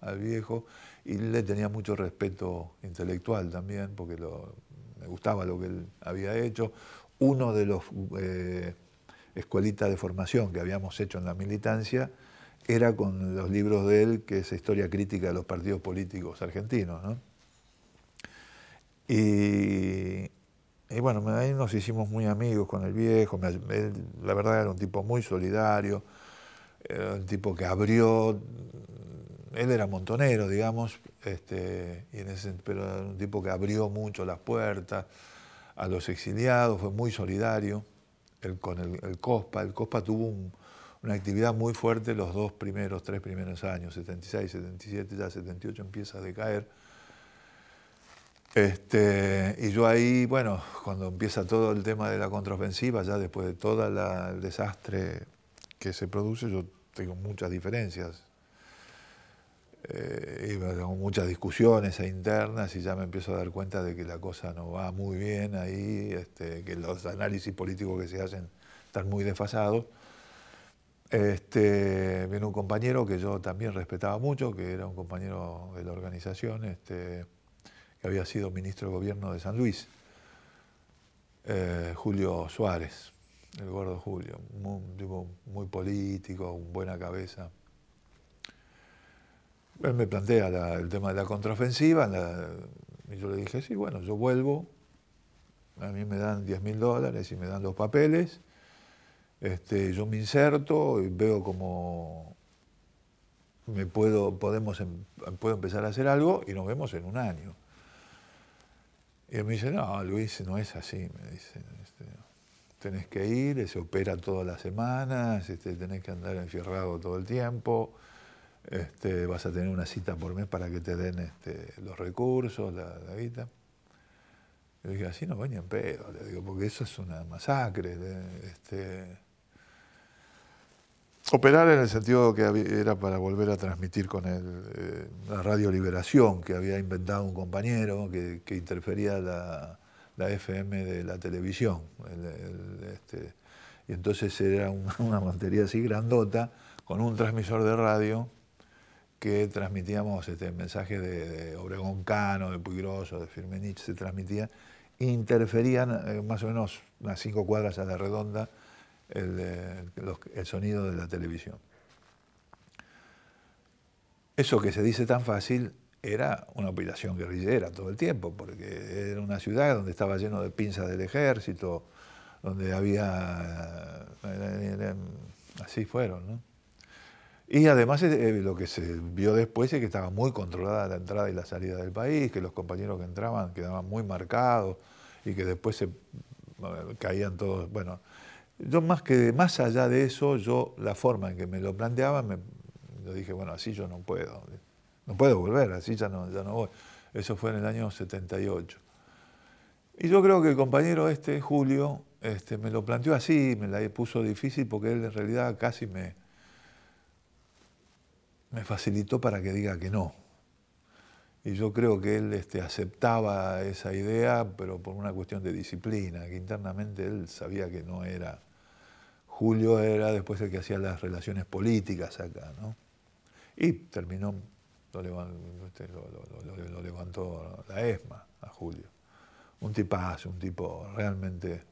al viejo y le tenía mucho respeto intelectual también, porque me gustaba lo que él había hecho. Uno de los eh, escuelitas de formación que habíamos hecho en la militancia era con los libros de él, que es Historia Crítica de los Partidos Políticos Argentinos. ¿no? Y y bueno, ahí nos hicimos muy amigos con el viejo, la verdad era un tipo muy solidario, era un tipo que abrió, él era montonero, digamos, este, pero era un tipo que abrió mucho las puertas a los exiliados, fue muy solidario con el, el, COSPA. El COSPA tuvo una actividad muy fuerte los dos primeros, tres primeros años, 76, 77, ya 78 empieza a decaer este, y yo ahí, bueno, cuando empieza todo el tema de la contraofensiva, ya después de todo el desastre que se produce, yo tengo muchas diferencias. Eh, y tengo muchas discusiones internas y ya me empiezo a dar cuenta de que la cosa no va muy bien ahí, este, que los análisis políticos que se hacen están muy desfasados. Este, viene un compañero que yo también respetaba mucho, que era un compañero de la organización. Este, que había sido ministro de gobierno de San Luis, eh, Julio Suárez, el gordo Julio, un muy político, buena cabeza. Él me plantea el tema de la contraofensiva, y yo le dije, sí, bueno, yo vuelvo, a mí me dan 10.000 mil dólares y me dan los papeles, este, yo me inserto y veo cómo me puedo, podemos, em, puedo empezar a hacer algo y nos vemos en un año. Y él me dice, no, Luis, no es así, me dice. Este, tenés que ir, se opera todas las semanas, este, tenés que andar enfierrado todo el tiempo, este, vas a tener una cita por mes para que te den este, los recursos, la, la Y Yo dije, así no coño en pedo, le digo, porque eso es una masacre. Este, operar en el sentido que era para volver a transmitir con eh, la radio Liberación que había inventado un compañero que, interfería la, FM de la televisión. Este, y entonces era una materia así grandota con un transmisor de radio que transmitíamos este, mensajes de, Obregón Cano, de Puigroso, de Firmenich, se transmitía, interferían eh, más o menos unas cinco cuadras a la redonda el, sonido de la televisión. Eso que se dice tan fácil era una operación guerrillera todo el tiempo, porque era una ciudad donde estaba lleno de pinzas del ejército, donde había... Así fueron, ¿no? Y además eh, eh, lo que se vio después es que estaba muy controlada la entrada y la salida del país, que los compañeros que entraban quedaban muy marcados y que después se eh, caían todos. Bueno, yo más que más allá de eso, yo la forma en que me lo planteaba, me, dije, bueno, así yo no puedo, no puedo volver, así ya no, voy. Eso fue en el año 78. Y yo creo que el compañero este, Julio, este, me lo planteó así, me la puso difícil porque él en realidad casi me, me facilitó para que diga que no. Y yo creo que él este, aceptaba esa idea, pero por una cuestión de disciplina, que internamente él sabía que no era Julio era después el que hacía las relaciones políticas acá, ¿no? Y terminó, este, lo, levantó la ESMA a Julio. Un tipazo, un tipo realmente...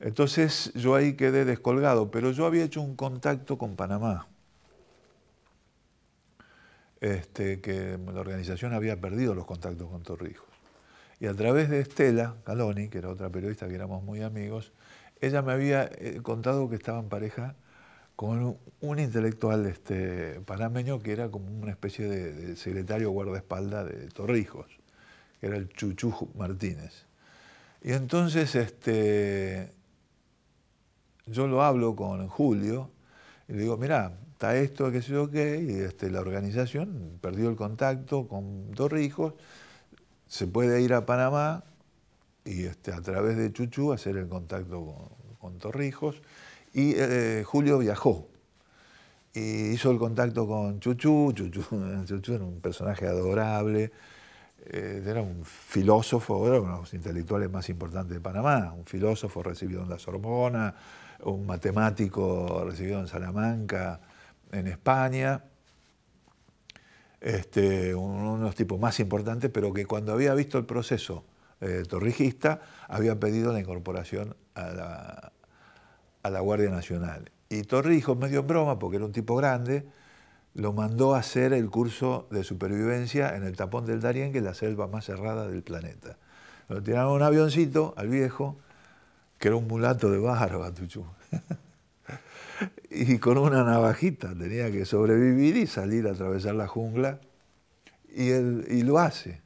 Entonces yo ahí quedé descolgado, pero yo había hecho un contacto con Panamá, este, que la organización había perdido los contactos con Torrijos. Y a través de Estela Caloni, que era otra periodista que éramos muy amigos, ella me había eh, contado que estaba en pareja con un intelectual este, panameño que era como una especie de, secretario guardaespalda de Torrijos, que era el Chuchu Martínez. Y entonces este, yo lo hablo con Julio y le digo, mirá, está esto, qué sé yo qué, y este, la organización perdió el contacto con Torrijos, se puede ir a Panamá, y este, a través de Chuchu hacer el contacto con, Torrijos. Y eh, Julio viajó y hizo el contacto con Chuchu. Chuchu, era un personaje adorable, eh, era un filósofo, era uno de los intelectuales más importantes de Panamá, un filósofo recibido en la Sorbona, un matemático recibido en Salamanca, en España. Este, uno de los tipos más importantes, pero que cuando había visto el proceso eh, torrijista, había pedido la incorporación a la, Guardia Nacional. Y Torrijos, medio en broma, porque era un tipo grande, lo mandó a hacer el curso de supervivencia en el tapón del Darién, que es la selva más cerrada del planeta. Lo tiraron un avioncito al viejo, que era un mulato de barba, Tuchú. y con una navajita tenía que sobrevivir y salir a atravesar la jungla. Y, él, y lo hace.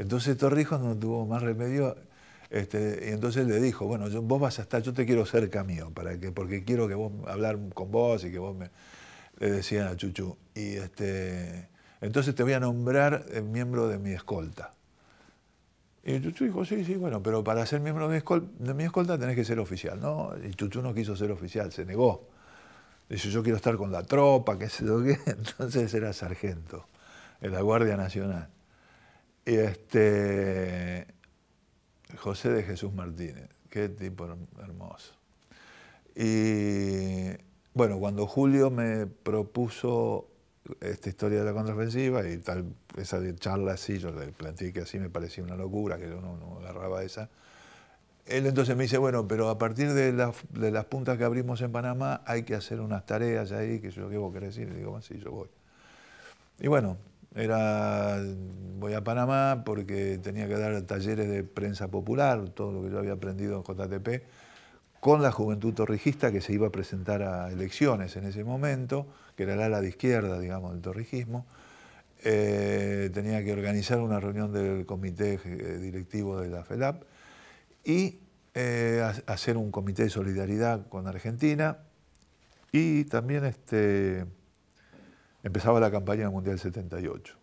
Entonces Torrijos no tuvo más remedio este, y entonces le dijo, bueno, vos vas a estar, yo te quiero cerca mío, para que, porque quiero que vos hablar con vos y que vos me le decían a Chuchu. Y este, entonces te voy a nombrar eh, miembro de mi escolta. Y Chuchu dijo, sí, sí, bueno, pero para ser miembro de mi, escolta, tenés que ser oficial, ¿no? Y Chuchu no quiso ser oficial, se negó. Dice, yo quiero estar con la tropa, qué sé yo qué. Entonces era sargento en la Guardia Nacional. Y este, José de Jesús Martínez, qué tipo hermoso. Y bueno, cuando Julio me propuso esta historia de la contraofensiva y tal, esa charla así, yo le planteé que así me parecía una locura, que yo no, agarraba esa. Él entonces me dice, bueno, pero a partir de, las puntas que abrimos en Panamá hay que hacer unas tareas ahí, que yo, ¿qué vos querés decir? Y digo, sí, yo voy. Y bueno, era, voy a Panamá porque tenía que dar talleres de prensa popular, todo lo que yo había aprendido en JTP, con la juventud torrijista que se iba a presentar a elecciones en ese momento, que era el ala de izquierda, digamos, del torrijismo. Eh, tenía que organizar una reunión del comité eh, directivo de la FELAP y eh, hacer un comité de solidaridad con Argentina y también este, Empezaba la campaña del Mundial 78.